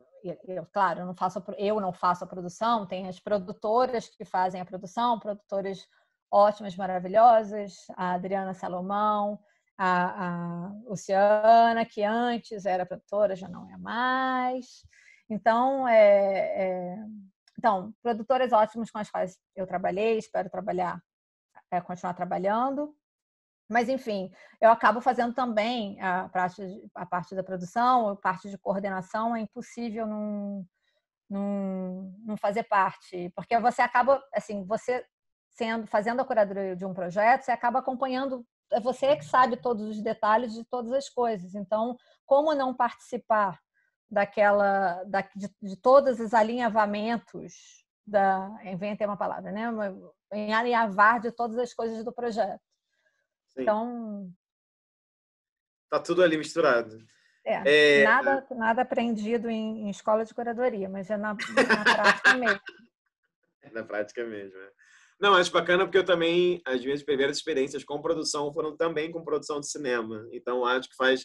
B: eu, claro, eu não, faço, eu não faço a produção, tem as produtoras que fazem a produção, produtoras ótimas, maravilhosas, a Adriana Salomão, a, a Luciana, que antes era produtora, já não é mais. Então, é, é, então produtoras ótimas com as quais eu trabalhei, espero trabalhar, é, continuar trabalhando. Mas, enfim, eu acabo fazendo também a parte, a parte da produção, a parte de coordenação, é impossível não, não, não fazer parte. Porque você acaba, assim, você sendo, fazendo a curadoria de um projeto, você acaba acompanhando é você que sabe todos os detalhes de todas as coisas. Então, como não participar daquela da, de, de todos os alinhavamentos da inventei uma palavra, né? Em alinhavar de todas as coisas do projeto. Sim. Então,
A: tá tudo ali misturado. É, é, nada,
B: é. nada aprendido em, em, escola de curadoria, mas é na, na prática mesmo.
A: É na prática mesmo, é. Não, acho bacana porque eu também, as minhas primeiras experiências com produção foram também com produção de cinema. Então, acho que faz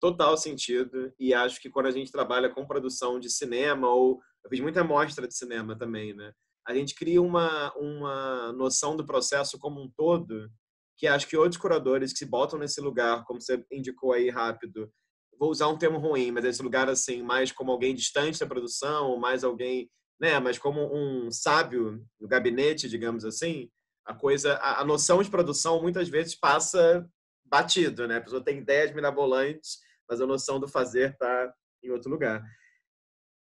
A: total sentido. E acho que quando a gente trabalha com produção de cinema, ou eu fiz muita mostra de cinema também, né? A gente cria uma, uma noção do processo como um todo, que acho que outros curadores que se botam nesse lugar, como você indicou aí rápido, vou usar um termo ruim, mas esse lugar assim, mais como alguém distante da produção, ou mais alguém né? Mas como um sábio no gabinete, digamos assim, a coisa, a, a noção de produção muitas vezes passa batido, né? A pessoa tem ideias mirabolantes, mas a noção do fazer está em outro lugar.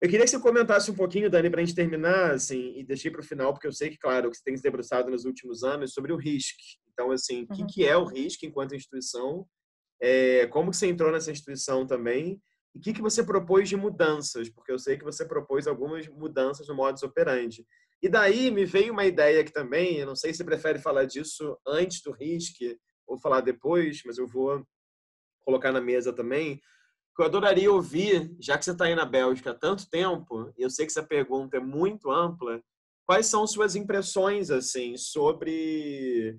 A: Eu queria que você comentasse um pouquinho, Dani, para a gente terminar, assim, e deixei para o final, porque eu sei que, claro, que você tem se debruçado nos últimos anos é sobre o RISC. Então, assim, o uhum. que, que é o RISC enquanto instituição? É, como que você entrou nessa instituição também? E o que, que você propôs de mudanças? Porque eu sei que você propôs algumas mudanças no modus operandi. E daí me veio uma ideia que também, eu não sei se prefere falar disso antes do RISC ou falar depois, mas eu vou colocar na mesa também. Que eu adoraria ouvir, já que você está aí na Bélgica há tanto tempo, e eu sei que essa pergunta é muito ampla, quais são suas impressões assim sobre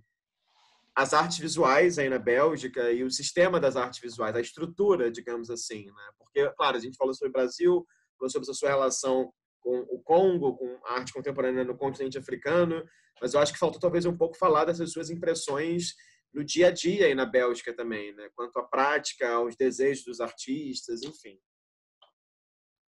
A: as artes visuais aí na Bélgica e o sistema das artes visuais, a estrutura, digamos assim, né? Porque, claro, a gente falou sobre o Brasil, falou sobre a sua relação com o Congo, com a arte contemporânea no continente africano, mas eu acho que faltou talvez um pouco falar dessas suas impressões no dia a dia aí na Bélgica também, né? Quanto à prática, aos desejos dos artistas, enfim.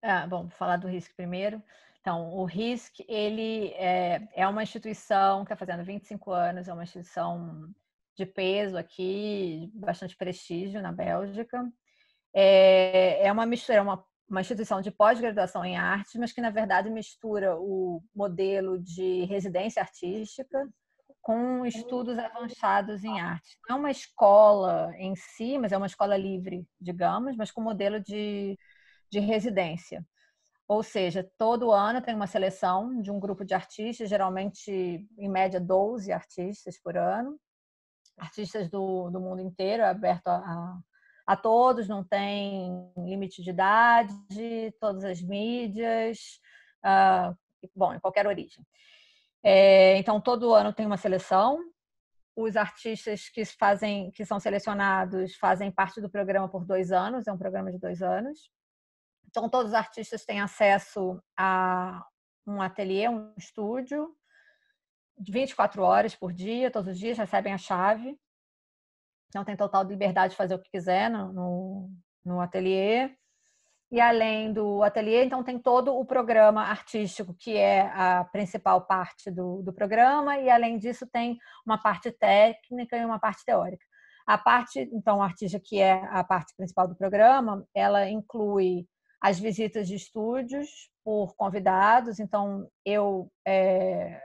B: Ah, bom, vou falar do RISC primeiro. Então, o RISC, ele é, é uma instituição que está fazendo 25 anos, é uma instituição de peso aqui, bastante prestígio na Bélgica. É, é uma mistura, é uma, uma instituição de pós-graduação em artes, mas que na verdade mistura o modelo de residência artística com estudos avançados em arte. Não é uma escola em si, mas é uma escola livre, digamos, mas com modelo de, de residência. Ou seja, todo ano tem uma seleção de um grupo de artistas, geralmente em média 12 artistas por ano, artistas do, do mundo inteiro, é aberto a, a, a todos, não tem limite de idade, todas as mídias, uh, bom, em qualquer origem. É, então, todo ano tem uma seleção. Os artistas que fazem, que são selecionados, fazem parte do programa por dois anos. É um programa de dois anos. Então, todos os artistas têm acesso a um ateliê, um estúdio, 24 horas por dia, todos os dias, recebem a chave. Então, tem total liberdade de fazer o que quiser no, no, no ateliê. E além do ateliê, então tem todo o programa artístico, que é a principal parte do, do programa, e além disso tem uma parte técnica e uma parte teórica. A parte, então, artística, que é a parte principal do programa, ela inclui as visitas de estúdios por convidados, então eu é,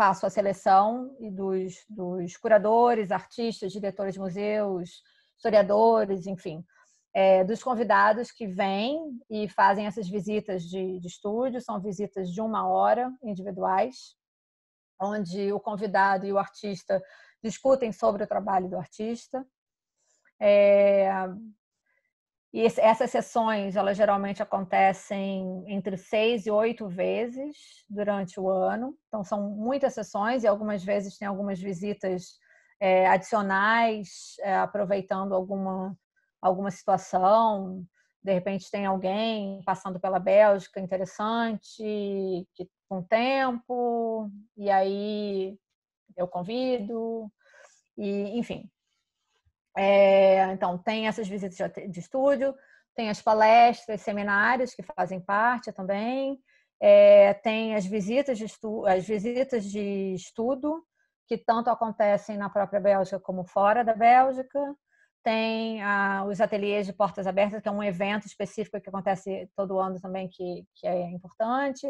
B: faço a seleção dos, dos curadores, artistas, diretores de museus, historiadores, enfim, é, dos convidados que vêm e fazem essas visitas de, de estúdio. São visitas de uma hora, individuais, onde o convidado e o artista discutem sobre o trabalho do artista. É, e essas sessões, elas geralmente acontecem entre seis e oito vezes durante o ano. Então, são muitas sessões e algumas vezes tem algumas visitas é, adicionais, é, aproveitando alguma, alguma situação. De repente, tem alguém passando pela Bélgica interessante, que, com tempo, e aí eu convido. E, enfim, é, então, tem essas visitas de estúdio, tem as palestras, seminários que fazem parte também, é, tem as visitas, de estudo, as visitas de estudo, que tanto acontecem na própria Bélgica como fora da Bélgica, tem ah, os ateliês de portas abertas, que é um evento específico que acontece todo ano também, que, que é importante,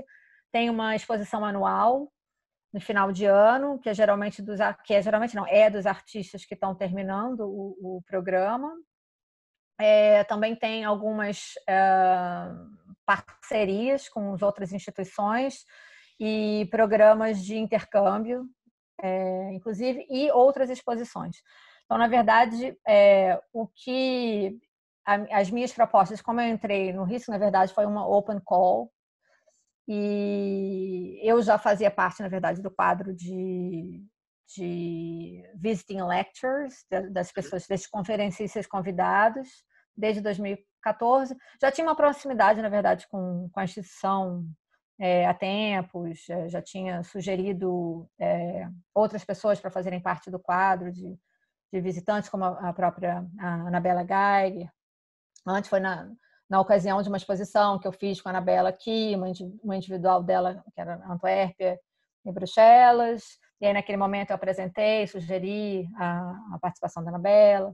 B: tem uma exposição anual no final de ano, que é geralmente dos que é, geralmente não é dos artistas que estão terminando o, o programa. É, também tem algumas é, parcerias com as outras instituições e programas de intercâmbio, é, inclusive, e outras exposições. Então, na verdade, é, o que a, as minhas propostas, como eu entrei no RISC, na verdade, foi uma open call e eu já fazia parte, na verdade, do quadro de, de visiting lectures, das uhum. pessoas, desses conferencistas convidados, desde 2014. Já tinha uma proximidade, na verdade, com, com a instituição é, há tempos, eh, já tinha sugerido é, outras pessoas para fazerem parte do quadro de, de visitantes, como a, própria Anabela Geiger. Antes foi na, na ocasião de uma exposição que eu fiz com a Anabela aqui, uma individual dela, que era Antuérpia, em Bruxelas. E aí, naquele momento, eu apresentei, sugeri a, a participação da Anabela.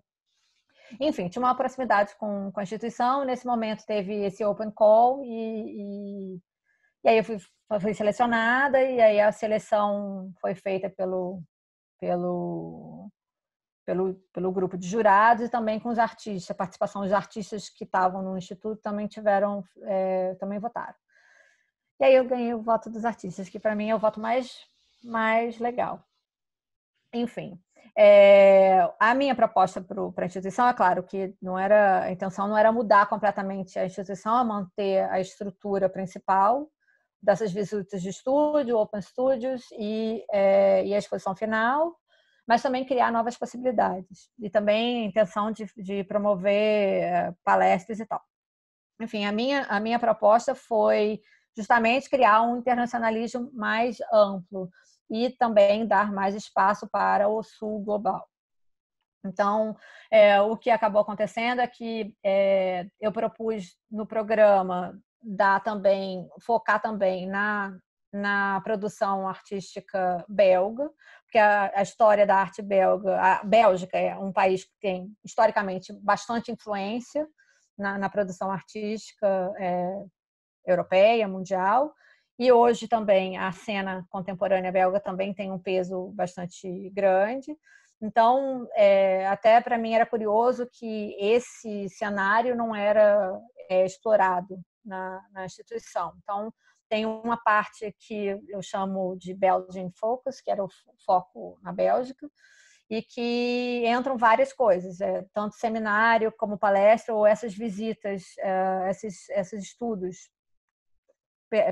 B: Enfim, tinha uma proximidade com, com a instituição. Nesse momento, teve esse open call e, e, e aí eu fui, fui selecionada. E aí, a seleção foi feita pelo, pelo pelo, pelo grupo de jurados e também com os artistas. A participação dos artistas que estavam no Instituto também tiveram, é, também votaram. E aí eu ganhei o voto dos artistas, que para mim é o voto mais, mais legal. Enfim, é, a minha proposta para pro, a instituição é claro que não era a intenção não era mudar completamente a instituição, a é manter a estrutura principal dessas visitas de estúdio, Open Studios e, é, e a exposição final, mas também criar novas possibilidades e também intenção de, de promover eh, palestras e tal. Enfim, a minha, a minha proposta foi justamente criar um internacionalismo mais amplo e também dar mais espaço para o sul global. Então, é, o que acabou acontecendo é que é, eu propus no programa dar também focar também na, na produção artística belga, porque a, a história da arte belga, a Bélgica é um país que tem historicamente bastante influência na, na produção artística é, europeia, mundial. E hoje também a cena contemporânea belga também tem um peso bastante grande. Então, é, até para mim era curioso que esse cenário não era é, explorado na, na, instituição. Então, tem uma parte que eu chamo de Belgian Focus, que era o foco na Bélgica, e que entram várias coisas, é, tanto seminário como palestra ou essas visitas, é, esses, esses estudos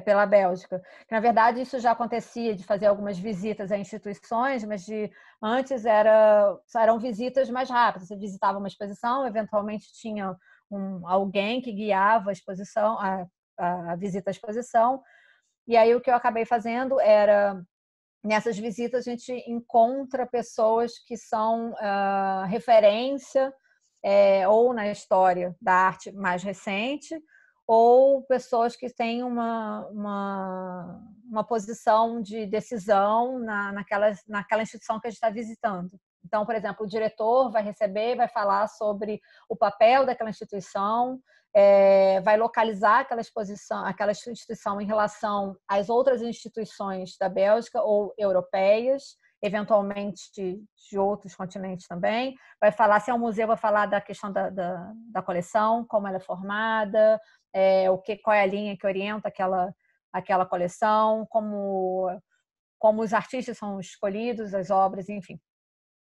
B: pela Bélgica. Na verdade, isso já acontecia de fazer algumas visitas a instituições, mas de antes era, eram visitas mais rápidas. Você visitava uma exposição, eventualmente tinha um, alguém que guiava a exposição, a, a, a visita à exposição. E aí o que eu acabei fazendo era nessas visitas a gente encontra pessoas que são uh, referência é, ou na história da arte mais recente ou pessoas que têm uma, uma, uma posição de decisão na, naquela, naquela instituição que a gente está visitando. Então, por exemplo, o diretor vai receber, vai falar sobre o papel daquela instituição, é, vai localizar aquela exposição, aquela instituição em relação às outras instituições da Bélgica ou europeias, eventualmente de, de outros continentes também. Vai falar, se é um museu, vai falar da questão da, da, da coleção, como ela é formada, é, o que, qual é a linha que orienta aquela, aquela coleção, como, como os artistas são escolhidos, as obras, enfim.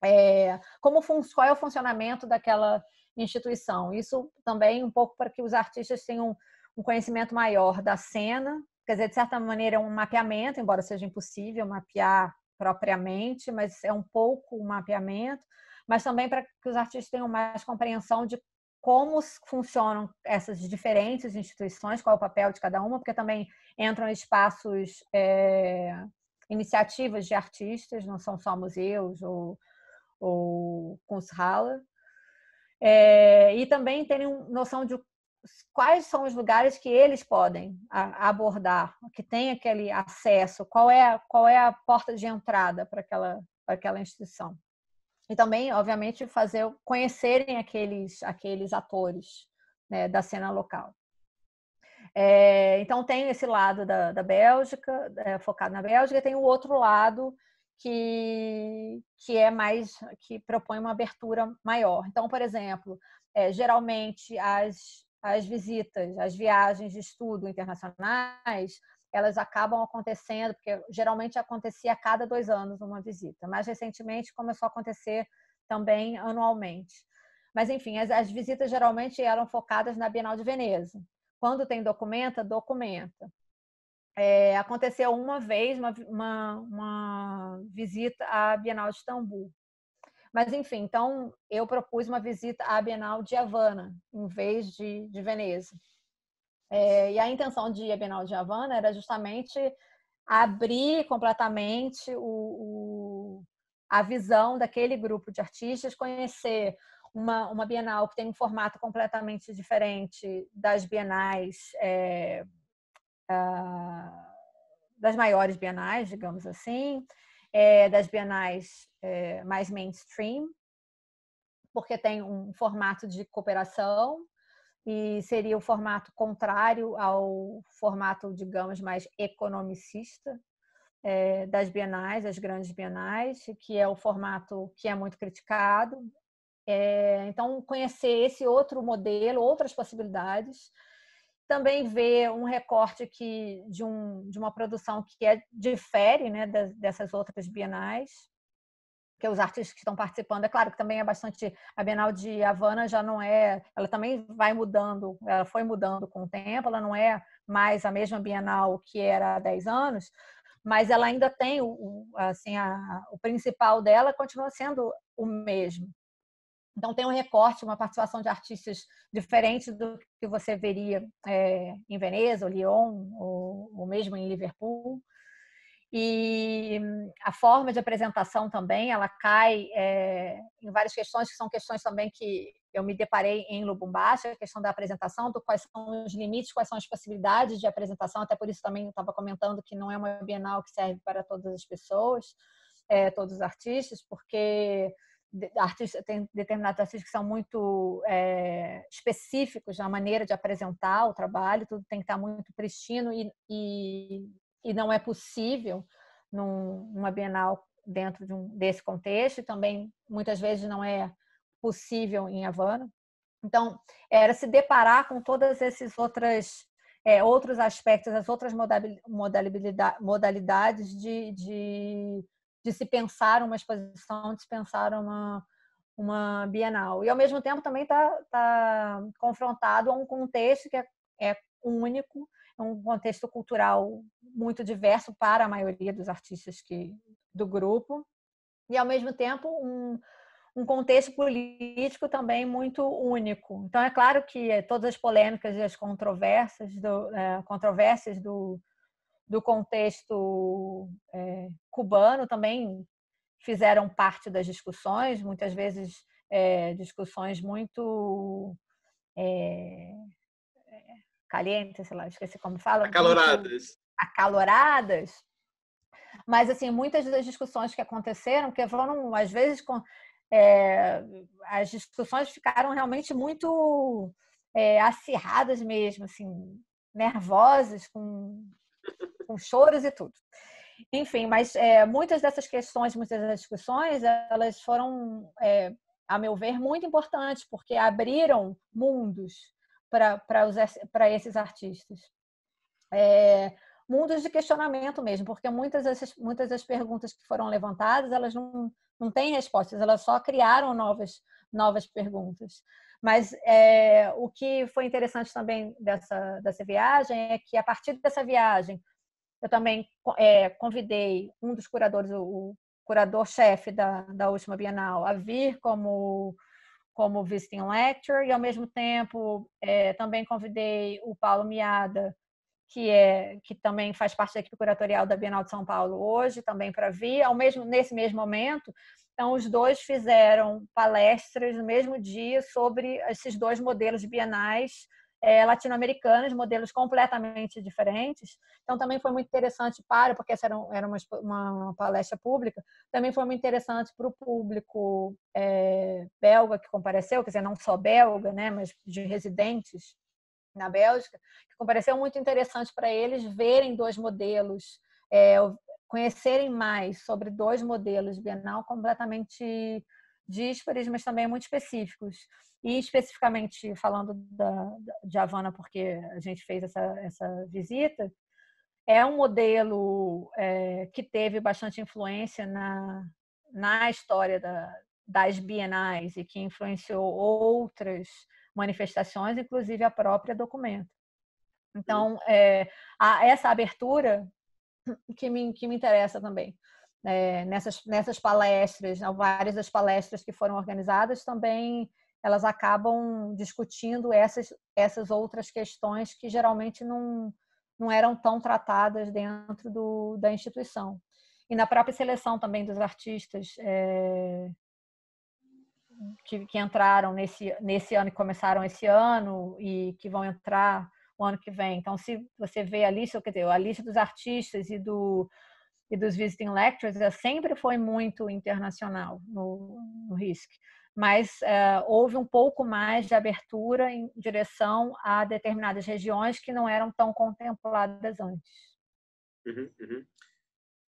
B: É, como, qual é o funcionamento daquela instituição. Isso também um pouco para que os artistas tenham um conhecimento maior da cena, quer dizer, de certa maneira é um mapeamento, embora seja impossível mapear propriamente, mas é um pouco um mapeamento, mas também para que os artistas tenham mais compreensão de como funcionam essas diferentes instituições, qual é o papel de cada uma, porque também entram espaços, é, iniciativas de artistas, não são só museus ou, ou Kunsthalle, é, e também terem noção de quais são os lugares que eles podem abordar, que tem aquele acesso, qual é, qual é a porta de entrada para aquela, para aquela instituição. E também, obviamente, fazer conhecerem aqueles, aqueles atores né, da cena local. É, então, tem esse lado da, da Bélgica, é, focado na Bélgica, e tem o outro lado que, que é mais que propõe uma abertura maior. Então, por exemplo, é, geralmente as, as visitas, as viagens de estudo internacionais, elas acabam acontecendo, porque geralmente acontecia a cada dois anos uma visita, mas recentemente começou a acontecer também anualmente. Mas, enfim, as, as visitas geralmente eram focadas na Bienal de Veneza. Quando tem documenta, documenta é, aconteceu uma vez uma, uma, uma, visita à Bienal de Istambul. Mas, enfim, então eu propus uma visita à Bienal de Havana, em vez de, de Veneza. É, e a intenção de ir à Bienal de Havana era justamente abrir completamente o, o, a visão daquele grupo de artistas, conhecer uma, uma Bienal que tem um formato completamente diferente das Bienais. É, ah, das maiores bienais, digamos assim, é, das bienais é, mais mainstream, porque tem um formato de cooperação e seria o formato contrário ao formato, digamos, mais economicista é, das bienais, das grandes bienais, que é o formato que é muito criticado. então, conhecer esse outro modelo, outras possibilidades, também vê um recorte que, de, um, de uma produção que é, difere né, dessas outras bienais, que os artistas que estão participando, é claro que também é bastante. A Bienal de Havana já não é. Ela também vai mudando, ela foi mudando com o tempo, ela não é mais a mesma Bienal que era há 10 anos, mas ela ainda tem o, assim, a, o principal dela continua sendo o mesmo. Então, tem um recorte, uma participação de artistas diferente do que você veria é, em Veneza, ou Lyon, ou, ou, mesmo em Liverpool. E a forma de apresentação também, ela cai é, em várias questões, que são questões também que eu me deparei em Lubumbashi, a questão da apresentação, do quais são os limites, quais são as possibilidades de apresentação, até por isso também estava comentando que não é uma Bienal que serve para todas as pessoas, é, todos os artistas, porque artistas, tem determinados artistas que são muito é, específicos na maneira de apresentar o trabalho, tudo tem que estar muito pristino e, e, e não é possível num, numa Bienal dentro de um, desse contexto, e também muitas vezes não é possível em Havana. Então, era se deparar com todas esses outras é, outros aspectos, as outras modalidades de, de de se pensar uma exposição, de se pensar uma, uma bienal. E, ao mesmo tempo, também está tá confrontado a um contexto que é, é único, é um contexto cultural muito diverso para a maioria dos artistas que, do grupo, e, ao mesmo tempo, um, um contexto político também muito único. Então, é claro que todas as polêmicas e as controvérsias do, é, controvérsias do, do contexto é, cubano também fizeram parte das discussões, muitas vezes é, discussões muito é, calientes, sei lá, esqueci como fala. Acaloradas. acaloradas. Mas, assim, muitas das discussões que aconteceram, que foram, às vezes, com, é, as discussões ficaram realmente muito é, acirradas mesmo, assim, nervosas, com com choros e tudo. Enfim, mas é, muitas dessas questões, muitas dessas discussões, elas foram, é, a meu ver, muito importantes, porque abriram mundos para esses artistas. É, mundos de questionamento mesmo, porque muitas das, muitas das perguntas que foram levantadas, elas não, não têm respostas, elas só criaram novas, novas perguntas. Mas é, o que foi interessante também dessa, dessa viagem é que, a partir dessa viagem, eu também é, convidei um dos curadores, o, curador-chefe da, da última Bienal, a vir como, como visiting lecturer, e ao mesmo tempo é, também convidei o Paulo Miada, que é que também faz parte da equipe curatorial da Bienal de São Paulo hoje, também para vir, ao mesmo nesse mesmo momento. Então os dois fizeram palestras no mesmo dia sobre esses dois modelos de bienais é, latino-americanas, modelos completamente diferentes. Então, também foi muito interessante para, porque essa era, era uma, uma, palestra pública, também foi muito interessante para o público é, belga que compareceu, quer dizer, não só belga, né, mas de residentes na Bélgica, que compareceu muito interessante para eles verem dois modelos, é, conhecerem mais sobre dois modelos bienal completamente díspares, mas também muito específicos. E especificamente falando da, de Havana, porque a gente fez essa, essa visita, é um modelo é, que teve bastante influência na, na história da, das bienais e que influenciou outras manifestações, inclusive a própria documento. Então, é, a, essa abertura que me, que me interessa também. É, nessas, nessas palestras, né, várias das palestras que foram organizadas também elas acabam discutindo essas, essas outras questões que geralmente não, não eram tão tratadas dentro do, da instituição. E na própria seleção também dos artistas é, que, que entraram nesse, nesse ano, que começaram esse ano e que vão entrar o ano que vem. Então, se você vê a lista, quer dizer, a lista dos artistas e do e dos visiting lectures sempre foi muito internacional no, no RISC mas é, houve um pouco mais de abertura em direção a determinadas regiões que não eram tão contempladas antes.
A: Uhum, uhum.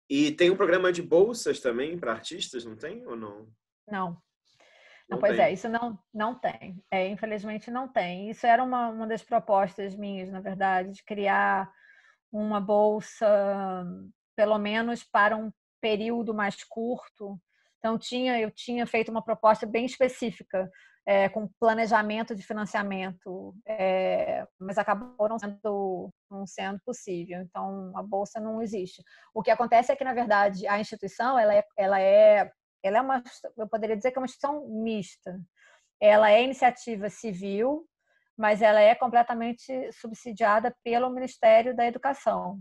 A: E tem um programa de bolsas também para artistas, não tem ou não? Não. Não, pois é,
B: isso não, não tem. É, infelizmente não tem. Isso era uma, uma das propostas minhas, na verdade, de criar uma bolsa, pelo menos para um período mais curto, então tinha, eu tinha feito uma proposta bem específica é, com planejamento de financiamento, é, mas acabou não sendo, não sendo possível. Então a bolsa não existe. O que acontece é que na verdade a instituição ela é, ela é, ela é uma, eu poderia dizer que é uma instituição mista. Ela é iniciativa civil, mas ela é completamente subsidiada pelo Ministério da Educação.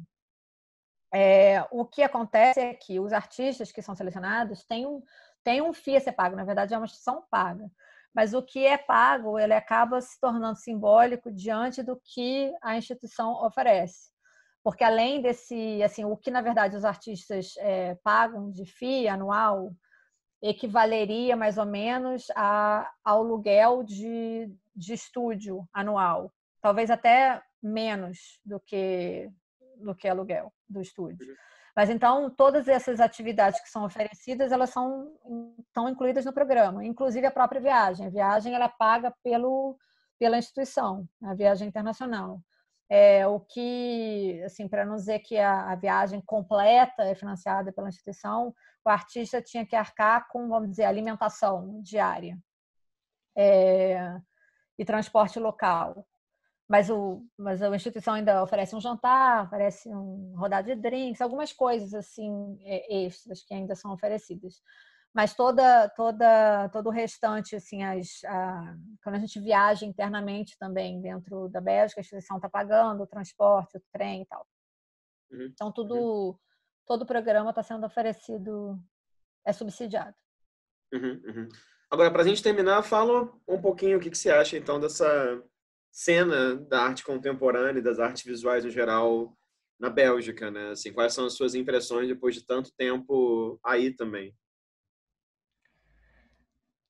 B: É, o que acontece é que os artistas que são selecionados têm um, têm um FII a ser pago, na verdade é uma instituição paga. Mas o que é pago, ele acaba se tornando simbólico diante do que a instituição oferece. Porque além desse, assim, o que na verdade os artistas é, pagam de FIA anual equivaleria mais ou menos a, ao aluguel de, de estúdio anual. Talvez até menos do que do que é aluguel do estúdio. Uhum. Mas então todas essas atividades que são oferecidas, elas são estão incluídas no programa, inclusive a própria viagem. A viagem ela paga pelo pela instituição, a viagem internacional. É, o que, assim, para não dizer que a, a, viagem completa é financiada pela instituição, o artista tinha que arcar com, vamos dizer, alimentação diária é, e transporte local mas, o, mas a instituição ainda oferece um jantar, oferece um rodado de drinks, algumas coisas assim é, extras que ainda são oferecidas. Mas toda, toda, todo o restante, assim, as, a, quando a gente viaja internamente também dentro da Bélgica, a instituição está pagando o transporte, o trem e tal. Uhum. Então tudo, uhum. todo o programa está sendo oferecido, é subsidiado.
A: Uhum, uhum. Agora, para a gente terminar, fala um pouquinho o que, que você acha então dessa cena da arte contemporânea e das artes visuais no geral na Bélgica, né? Assim, quais são as suas impressões depois de tanto tempo aí também?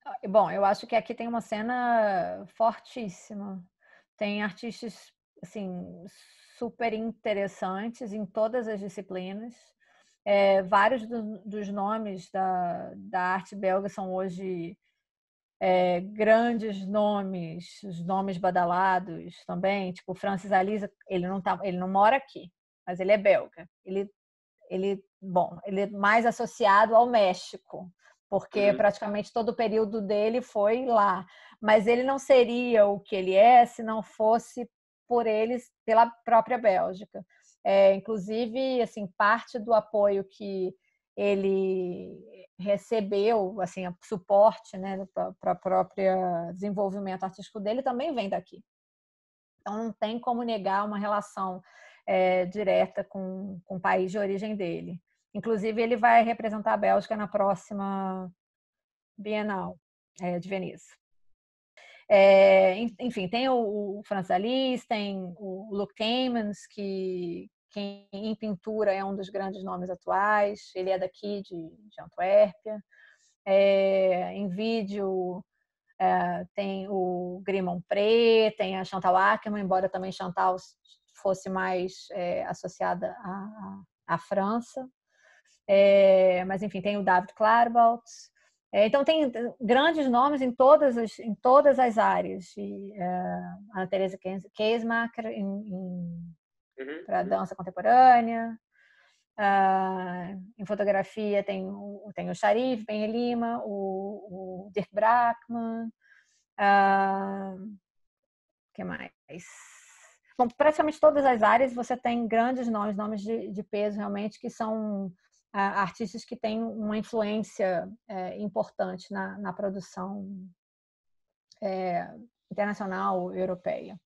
B: Ah, bom, eu acho que aqui tem uma cena fortíssima. Tem artistas assim super interessantes em todas as disciplinas. É, vários do, dos nomes da, da arte belga são hoje é, grandes nomes, os nomes badalados também, tipo Francis Alisa, ele não tá, ele não mora aqui, mas ele é belga. Ele ele, bom, ele é mais associado ao México, porque uhum. praticamente todo o período dele foi lá, mas ele não seria o que ele é se não fosse por eles pela própria Bélgica. É, inclusive, assim, parte do apoio que ele recebeu assim suporte né para própria desenvolvimento artístico dele também vem daqui então não tem como negar uma relação é, direta com, com o país de origem dele inclusive ele vai representar a Bélgica na próxima Bienal é, de Veneza é, enfim, tem o, o Franz Alice, tem o Luke Kamens, que, quem em pintura é um dos grandes nomes atuais, ele é daqui de, de Antuérpia. É, em vídeo é, tem o Grimon Pré, tem a Chantal Ackerman, embora também Chantal fosse mais é, associada à, à França. mas enfim, tem o David Clairbout. então tem grandes nomes em todas as, em todas as áreas. E, a Ana Teresa Keismacher em, em
A: uhum, para dança
B: contemporânea. Uh, em fotografia tem o, tem o Sharif Ben Lima, o, o Dirk Brackman, uh, ah, que mais? Bom, praticamente todas as áreas você tem grandes nomes, nomes de, de peso realmente, que são uh, artistas que têm uma influência uh, importante na, na produção é, internacional europeia.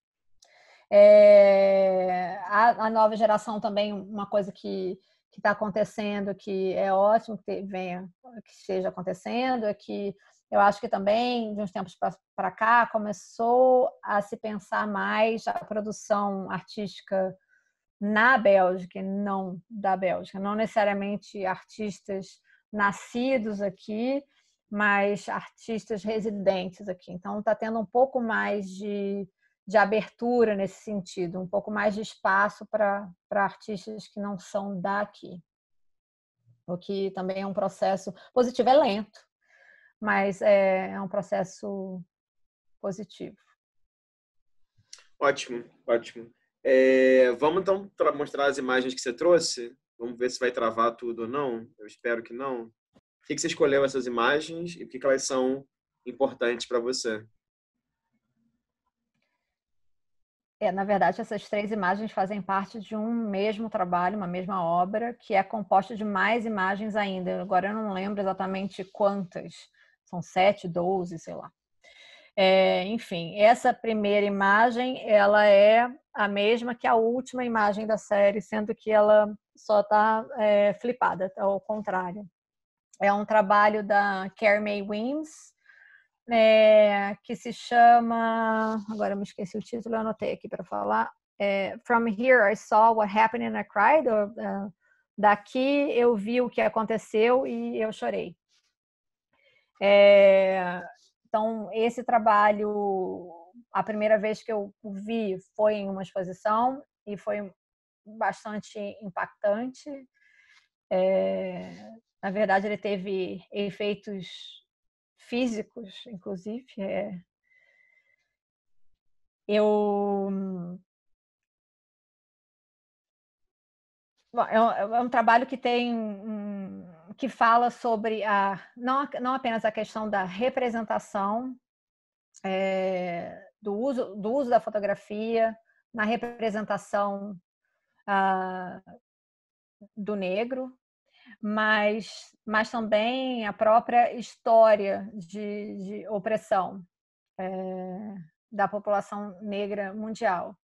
B: É, a, a, nova geração também, uma coisa que está acontecendo, que é ótimo que venha, que esteja acontecendo, é que eu acho que também, de uns tempos para cá, começou a se pensar mais a produção artística na Bélgica, não da Bélgica, não necessariamente artistas nascidos aqui, mas artistas residentes aqui. Então, está tendo um pouco mais de de abertura nesse sentido, um pouco mais de espaço para artistas que não são daqui. O que também é um processo positivo, é lento, mas é, é um processo positivo.
A: Ótimo, ótimo. É, vamos então mostrar as imagens que você trouxe. Vamos ver se vai travar tudo ou não. Eu espero que não. O que, você escolheu essas imagens e por que elas são importantes para você?
B: É, na verdade, essas três imagens fazem parte de um mesmo trabalho, uma mesma obra, que é composta de mais imagens ainda. Agora eu não lembro exatamente quantas, são sete, doze, sei lá. É, enfim, essa primeira imagem ela é a mesma que a última imagem da série, sendo que ela só está é, flipada, ao contrário. É um trabalho da Carrie May Weems, é, que se chama. Agora me esqueci o título, eu anotei aqui para falar. É, From Here I Saw What Happened and I Cried. Ou, uh, daqui eu vi o que aconteceu e eu chorei. É, então, esse trabalho, a primeira vez que eu vi foi em uma exposição e foi bastante impactante. É, na verdade, ele teve efeitos físicos, inclusive. É... Eu. Bom, é, um, é um trabalho que tem um, que fala sobre a não, não apenas a questão da representação é, do, uso, do uso da fotografia na representação ah, do negro mas, mas também a própria história de, de opressão é, da população negra mundial.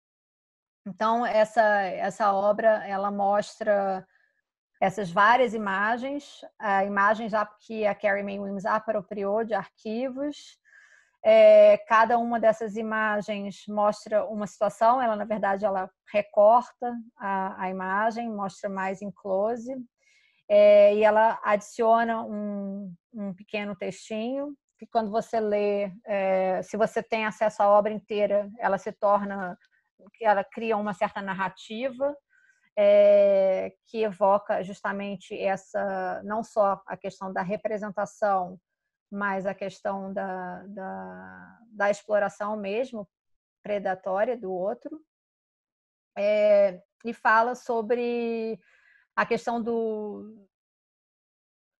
B: Então essa essa obra ela mostra essas várias imagens, a imagens já que a Carrie Mae Williams apropriou de arquivos. É, cada uma dessas imagens mostra uma situação. Ela na verdade ela recorta a, a imagem, mostra mais em close é, e ela adiciona um, um, pequeno textinho que quando você lê, é, se você tem acesso à obra inteira, ela se torna, ela cria uma certa narrativa é, que evoca justamente essa, não só a questão da representação, mas a questão da, da, da exploração mesmo predatória do outro, é, e fala sobre a questão do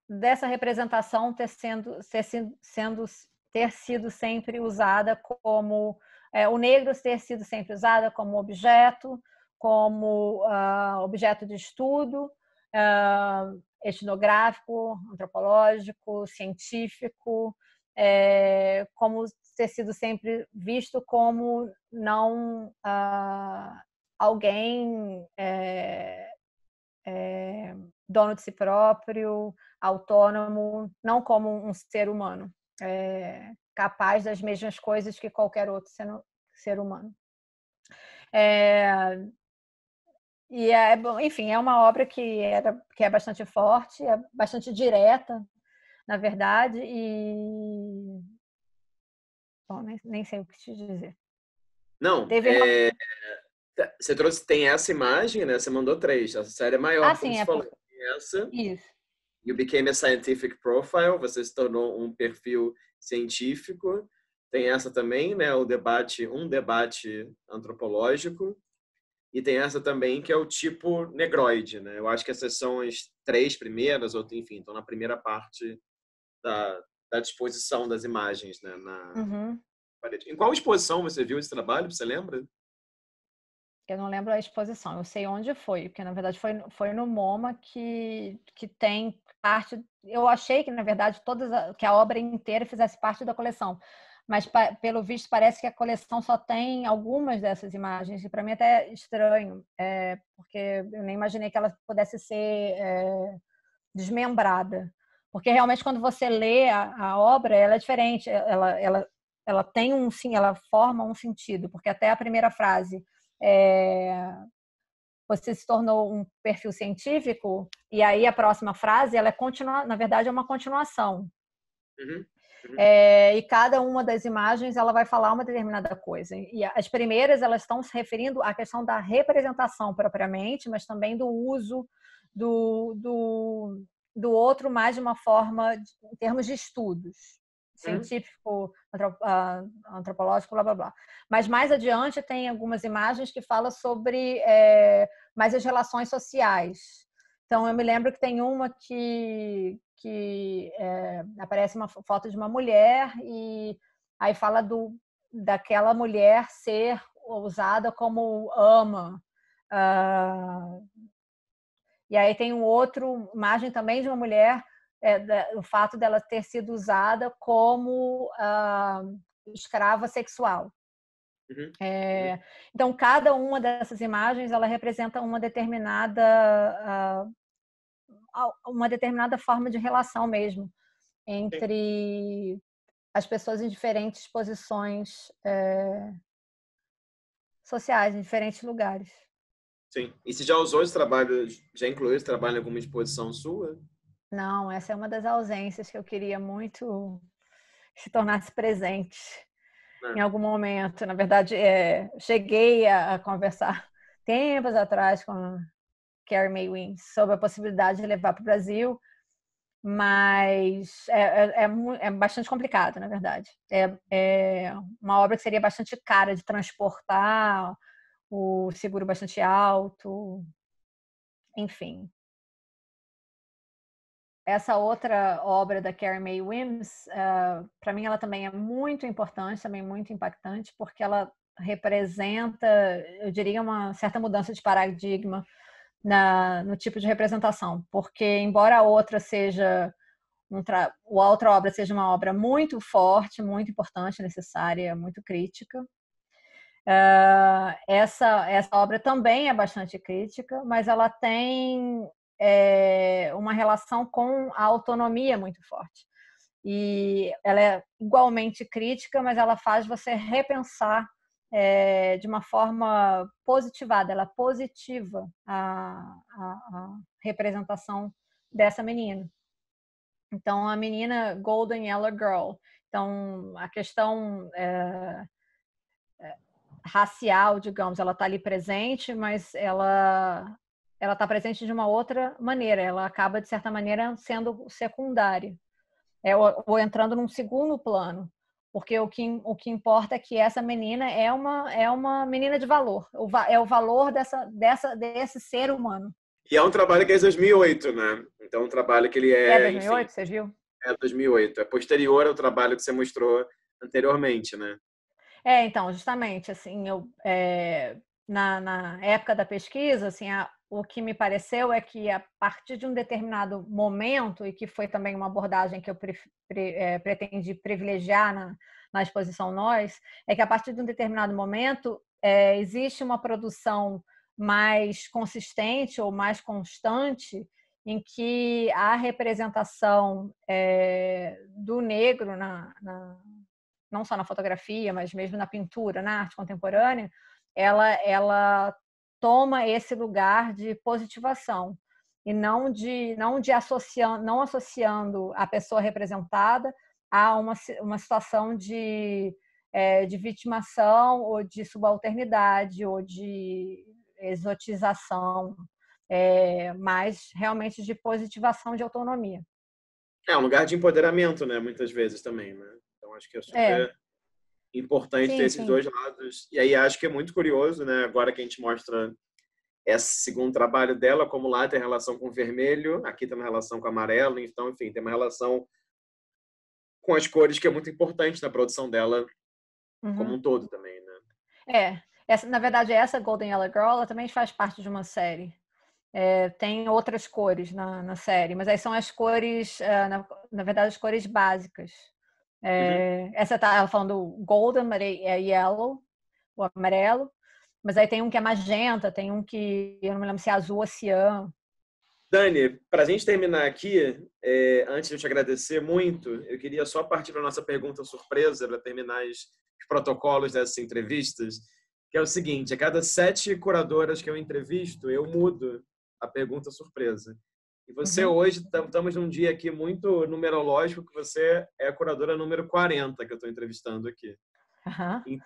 B: dessa representação ter sendo, ter sido, sendo, ter sido sempre usada como é, o negro ter sido sempre usada como objeto, como uh, objeto de estudo uh, etnográfico, antropológico, científico, é, como ter sido sempre visto como não uh, alguém é, é, dono de si próprio, autônomo, não como um ser humano, é, capaz das mesmas coisas que qualquer outro ser humano. É, e é, enfim, é uma obra que, era, que é bastante forte, é bastante direta, na verdade, e. Bom, nem, nem sei o que te dizer.
A: Não, Teve é... Tá, você trouxe, tem essa imagem, né? Você mandou três. Essa tá? série é maior, ah, sim, é falou. Por... Essa. Isso. You became a scientific profile. Você se tornou um perfil científico. Tem essa também, né? O debate, um debate antropológico. E tem essa também que é o tipo negroide, né? Eu acho que essas são as três primeiras, ou enfim, estão na primeira parte da, da disposição das imagens, né? Na uhum. parede. Em qual exposição você viu esse trabalho? Você lembra?
B: eu não lembro a exposição, eu sei onde foi, porque na verdade foi, foi no MoMA que, que tem parte. Eu achei que, na verdade, todas a, que a obra inteira fizesse parte da coleção, mas pa, pelo visto parece que a coleção só tem algumas dessas imagens, e para mim é até é estranho, é, porque eu nem imaginei que ela pudesse ser é, desmembrada. Porque realmente quando você lê a, a obra, ela é diferente, ela, ela, ela tem um sim, ela forma um sentido, porque até a primeira frase é, você se tornou um perfil científico e aí a próxima frase ela é continua, na verdade é uma continuação. Uhum. Uhum. É, e cada uma das imagens ela vai falar uma determinada coisa. E as primeiras elas estão se referindo à questão da representação propriamente, mas também do uso do, do, do outro mais de uma forma em termos de estudos científico, ah, antropológico, blá blá blá. Mas mais adiante tem algumas imagens que fala sobre é, mais as relações sociais. Então eu me lembro que tem uma que, que é, aparece uma foto de uma mulher e aí fala do daquela mulher ser usada como ama. Uh, e aí tem um outro imagem também de uma mulher é, da, o fato dela ter sido usada como uh, escrava sexual. Uhum. É, uhum. então, cada uma dessas imagens ela representa uma determinada uh, uma determinada forma de relação mesmo entre Sim. as pessoas em diferentes posições é, sociais, em diferentes lugares.
A: Sim. E você já usou esse trabalho, já incluiu esse trabalho em alguma exposição sua?
B: Não, essa é uma das ausências que eu queria muito se tornasse presente é. em algum momento. Na verdade, é, cheguei a, a, conversar tempos atrás com Carrie May sobre a possibilidade de levar para o Brasil, mas é, é, é, é bastante complicado, na verdade. É, é, uma obra que seria bastante cara de transportar, o seguro bastante alto, enfim. Essa outra obra da Carrie Mae Wims, uh, ah, para mim, ela também é muito importante, também muito impactante, porque ela representa, eu diria, uma certa mudança de paradigma na, no tipo de representação, porque embora a outra seja um tra... a outra obra seja uma obra muito forte, muito importante, necessária, muito crítica. Uh, essa, essa obra também é bastante crítica, mas ela tem é, uma relação com a autonomia muito forte. E ela é igualmente crítica, mas ela faz você repensar é, de uma forma positivada, ela é positiva a, a, a representação dessa menina. Então, a menina Golden Yellow Girl. Então, a questão é, é racial, digamos, ela está ali presente, mas ela ela está presente de uma outra maneira, ela acaba, de certa maneira, sendo secundária, é, ou, ou, entrando num segundo plano, porque o que, o que importa é que essa menina é uma, é uma menina de valor, é o valor dessa, dessa, desse ser humano.
A: E é um trabalho que é de 2008, né? Então, um trabalho que ele é... É 2008, enfim, você viu? É 2008, é posterior ao trabalho que você mostrou anteriormente, né?
B: É, então, justamente, assim, eu, é, na, na época da pesquisa, assim, a, o que me pareceu é que a partir de um determinado momento, e que foi também uma abordagem que eu pre, pre, é, pretendi privilegiar na, na, exposição Nós, é que a partir de um determinado momento é, existe uma produção mais consistente ou mais constante em que a representação é, do negro na, na, não só na fotografia, mas mesmo na pintura, na arte contemporânea, ela, ela toma esse lugar de positivação e não de não de associando não associando a pessoa representada a uma, uma situação de, é, de vitimação ou de subalternidade ou de exotização, é, mas realmente de positivação de autonomia.
A: É um lugar de empoderamento, né? Muitas vezes também, né? Então acho que é, é. super, importante sim, ter esses sim. dois lados. E aí acho que é muito curioso, né? Agora que a gente mostra esse segundo trabalho dela, como lá tem relação com o vermelho, aqui tem uma relação com o amarelo, então, enfim, tem uma relação com as cores que é muito importante na produção dela uhum. como um todo também, né?
B: É. Essa, na verdade, essa Golden Yellow Girl ela também faz parte de uma série. É, tem outras cores na, na, série, mas aí são as cores, eh, na, na verdade, as cores básicas. Uhum. É, uhum. Essa tá ela falando golden, é yellow, o amarelo. Mas aí tem um que é magenta, tem um que eu não me lembro se é azul ou cian. É
A: Dani, para a gente terminar aqui, é, antes de eu te agradecer muito, eu queria só partir para nossa pergunta surpresa para terminar os protocolos dessas entrevistas, que é o seguinte: a cada sete curadoras que eu entrevisto, eu mudo a pergunta surpresa. E você uhum. hoje, estamos num dia aqui muito numerológico, que você é a curadora número 40 que eu estou entrevistando aqui. Uhum.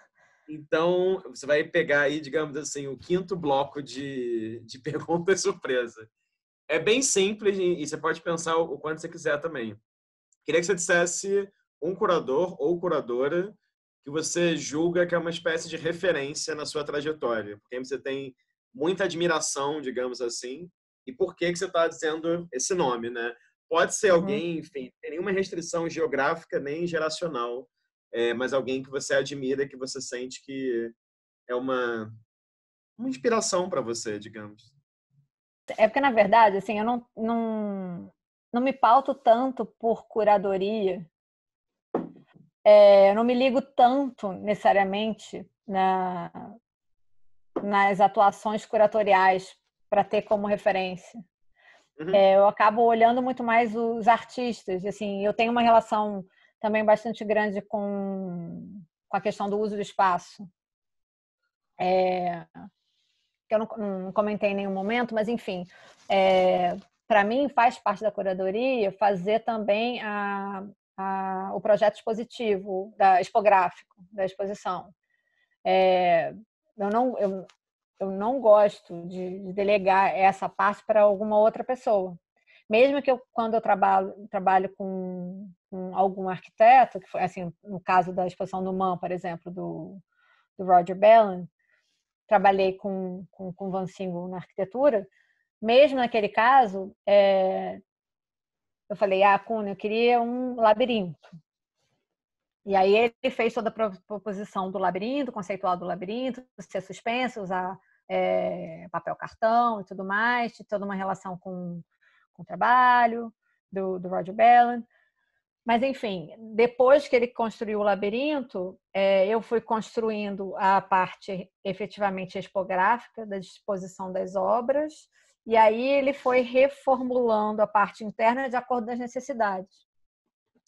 A: Então, você vai pegar aí, digamos assim, o quinto bloco de, de pergunta surpresa. É bem simples e você pode pensar o quanto você quiser também. Queria que você dissesse um curador ou curadora que você julga que é uma espécie de referência na sua trajetória, porque você tem muita admiração, digamos assim, e por que, que você está dizendo esse nome, né? Pode ser uhum. alguém, uhum. enfim, tem nenhuma restrição geográfica nem geracional, é, mas alguém que você admira, que você sente que é uma, uma inspiração para você, digamos.
B: É porque, na verdade, assim, eu não, não, não me pauto tanto por curadoria, é, eu não me ligo tanto necessariamente na, nas atuações curatoriais para ter como referência. Uhum. É, eu acabo olhando muito mais os artistas. Assim, eu tenho uma relação também bastante grande com, com a questão do uso do espaço. É, que eu não, não, comentei em nenhum momento, mas enfim, é, para mim faz parte da curadoria fazer também a, a, o projeto expositivo, da, expográfico, da exposição. É, eu não, eu, eu não gosto de, delegar essa parte para alguma outra pessoa. Mesmo que eu, quando eu trabalho, trabalho com, com algum arquiteto, que foi, assim, no caso da exposição do MAM, por exemplo, do, do Roger Bellan, trabalhei com, com, com Van Singo na arquitetura, mesmo naquele caso, é, eu falei, ah, Cunha, eu queria um labirinto. E aí ele fez toda a proposição do labirinto, conceitual do labirinto, ser suspenso, usar é, papel cartão e tudo mais, toda uma relação com, com o trabalho do, do Roger Bellin. Mas, enfim, depois que ele construiu o labirinto, é, eu fui construindo a parte efetivamente expográfica da disposição das obras, e aí ele foi reformulando a parte interna de acordo com as necessidades.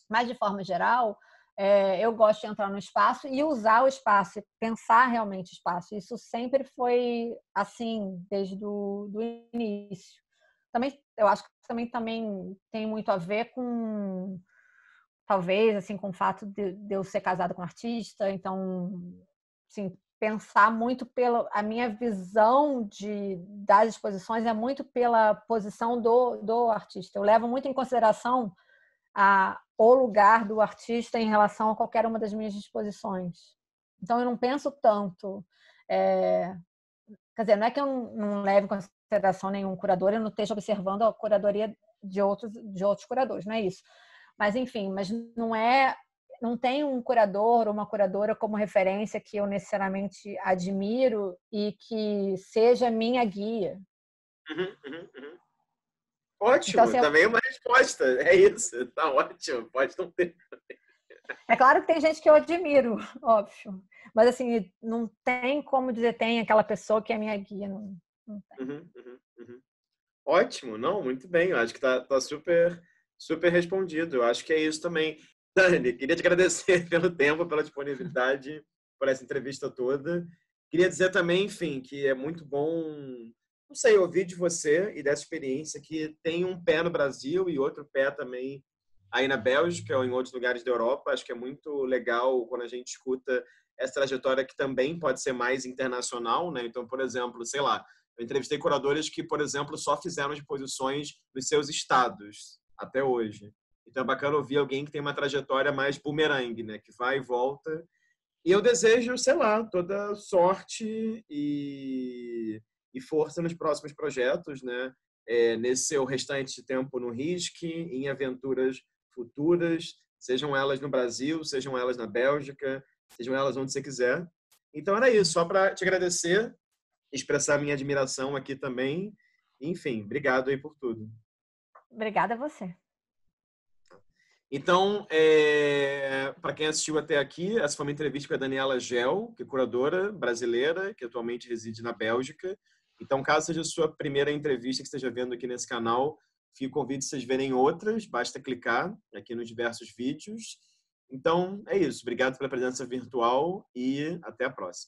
B: Mas, de forma geral, é, eu gosto de entrar no espaço e usar o espaço, pensar realmente o espaço. Isso sempre foi assim, desde do, do início. Também, eu acho que também, também tem muito a ver com, talvez, assim, com o fato de, de eu ser casada com um artista. Então, sim pensar muito pela... A minha visão de, das exposições é muito pela posição do, do artista. Eu levo muito em consideração a, o lugar do artista em relação a qualquer uma das minhas disposições. Então, eu não penso tanto. É, quer dizer, não é que eu não, não leve em consideração nenhum curador, eu não esteja observando a curadoria de outros, de outros curadores, não é isso. Mas, enfim, mas não é. Não tem um curador ou uma curadora como referência que eu necessariamente admiro e que seja minha guia.
A: Uhum, uhum, uhum.
B: Então, ótimo, então, também uma
A: resposta. É isso, tá ótimo, pode não ter.
B: É claro que tem gente que eu admiro, óbvio. Mas assim, não tem como dizer tem aquela pessoa que é minha guia.
A: Não, não uhum, uhum, uhum. Ótimo, não, muito bem. Eu acho que tá, tá super, super respondido. Eu acho que é isso também. Dani, queria te agradecer pelo tempo, pela disponibilidade, por essa entrevista toda. Queria dizer também, enfim, que é muito bom não sei, eu ouvi de você e dessa experiência que tem um pé no Brasil e outro pé também aí na Bélgica ou em outros lugares da Europa. Acho que é muito legal quando a gente escuta essa trajetória que também pode ser mais internacional, né? Então, por exemplo, sei lá, eu entrevistei curadores que, por exemplo, só fizeram exposições nos seus estados até hoje. Então é bacana ouvir alguém que tem uma trajetória mais bumerangue, né? Que vai e volta. E eu desejo, sei lá, toda sorte e e força nos próximos projetos, né? É, nesse seu restante tempo no RISC, em aventuras futuras, sejam elas no Brasil, sejam elas na Bélgica, sejam elas onde você quiser. Então era isso, só para te agradecer, expressar minha admiração aqui também. Enfim, obrigado aí por tudo.
B: Obrigada a você.
A: Então, é, para quem assistiu até aqui, essa foi uma entrevista com a Daniela Gel, que é curadora brasileira, que atualmente reside na Bélgica. Então, caso seja a sua primeira entrevista que esteja vendo aqui nesse canal, fico convido vocês verem outras, basta clicar aqui nos diversos vídeos. Então, é isso. Obrigado pela presença virtual e até a próxima.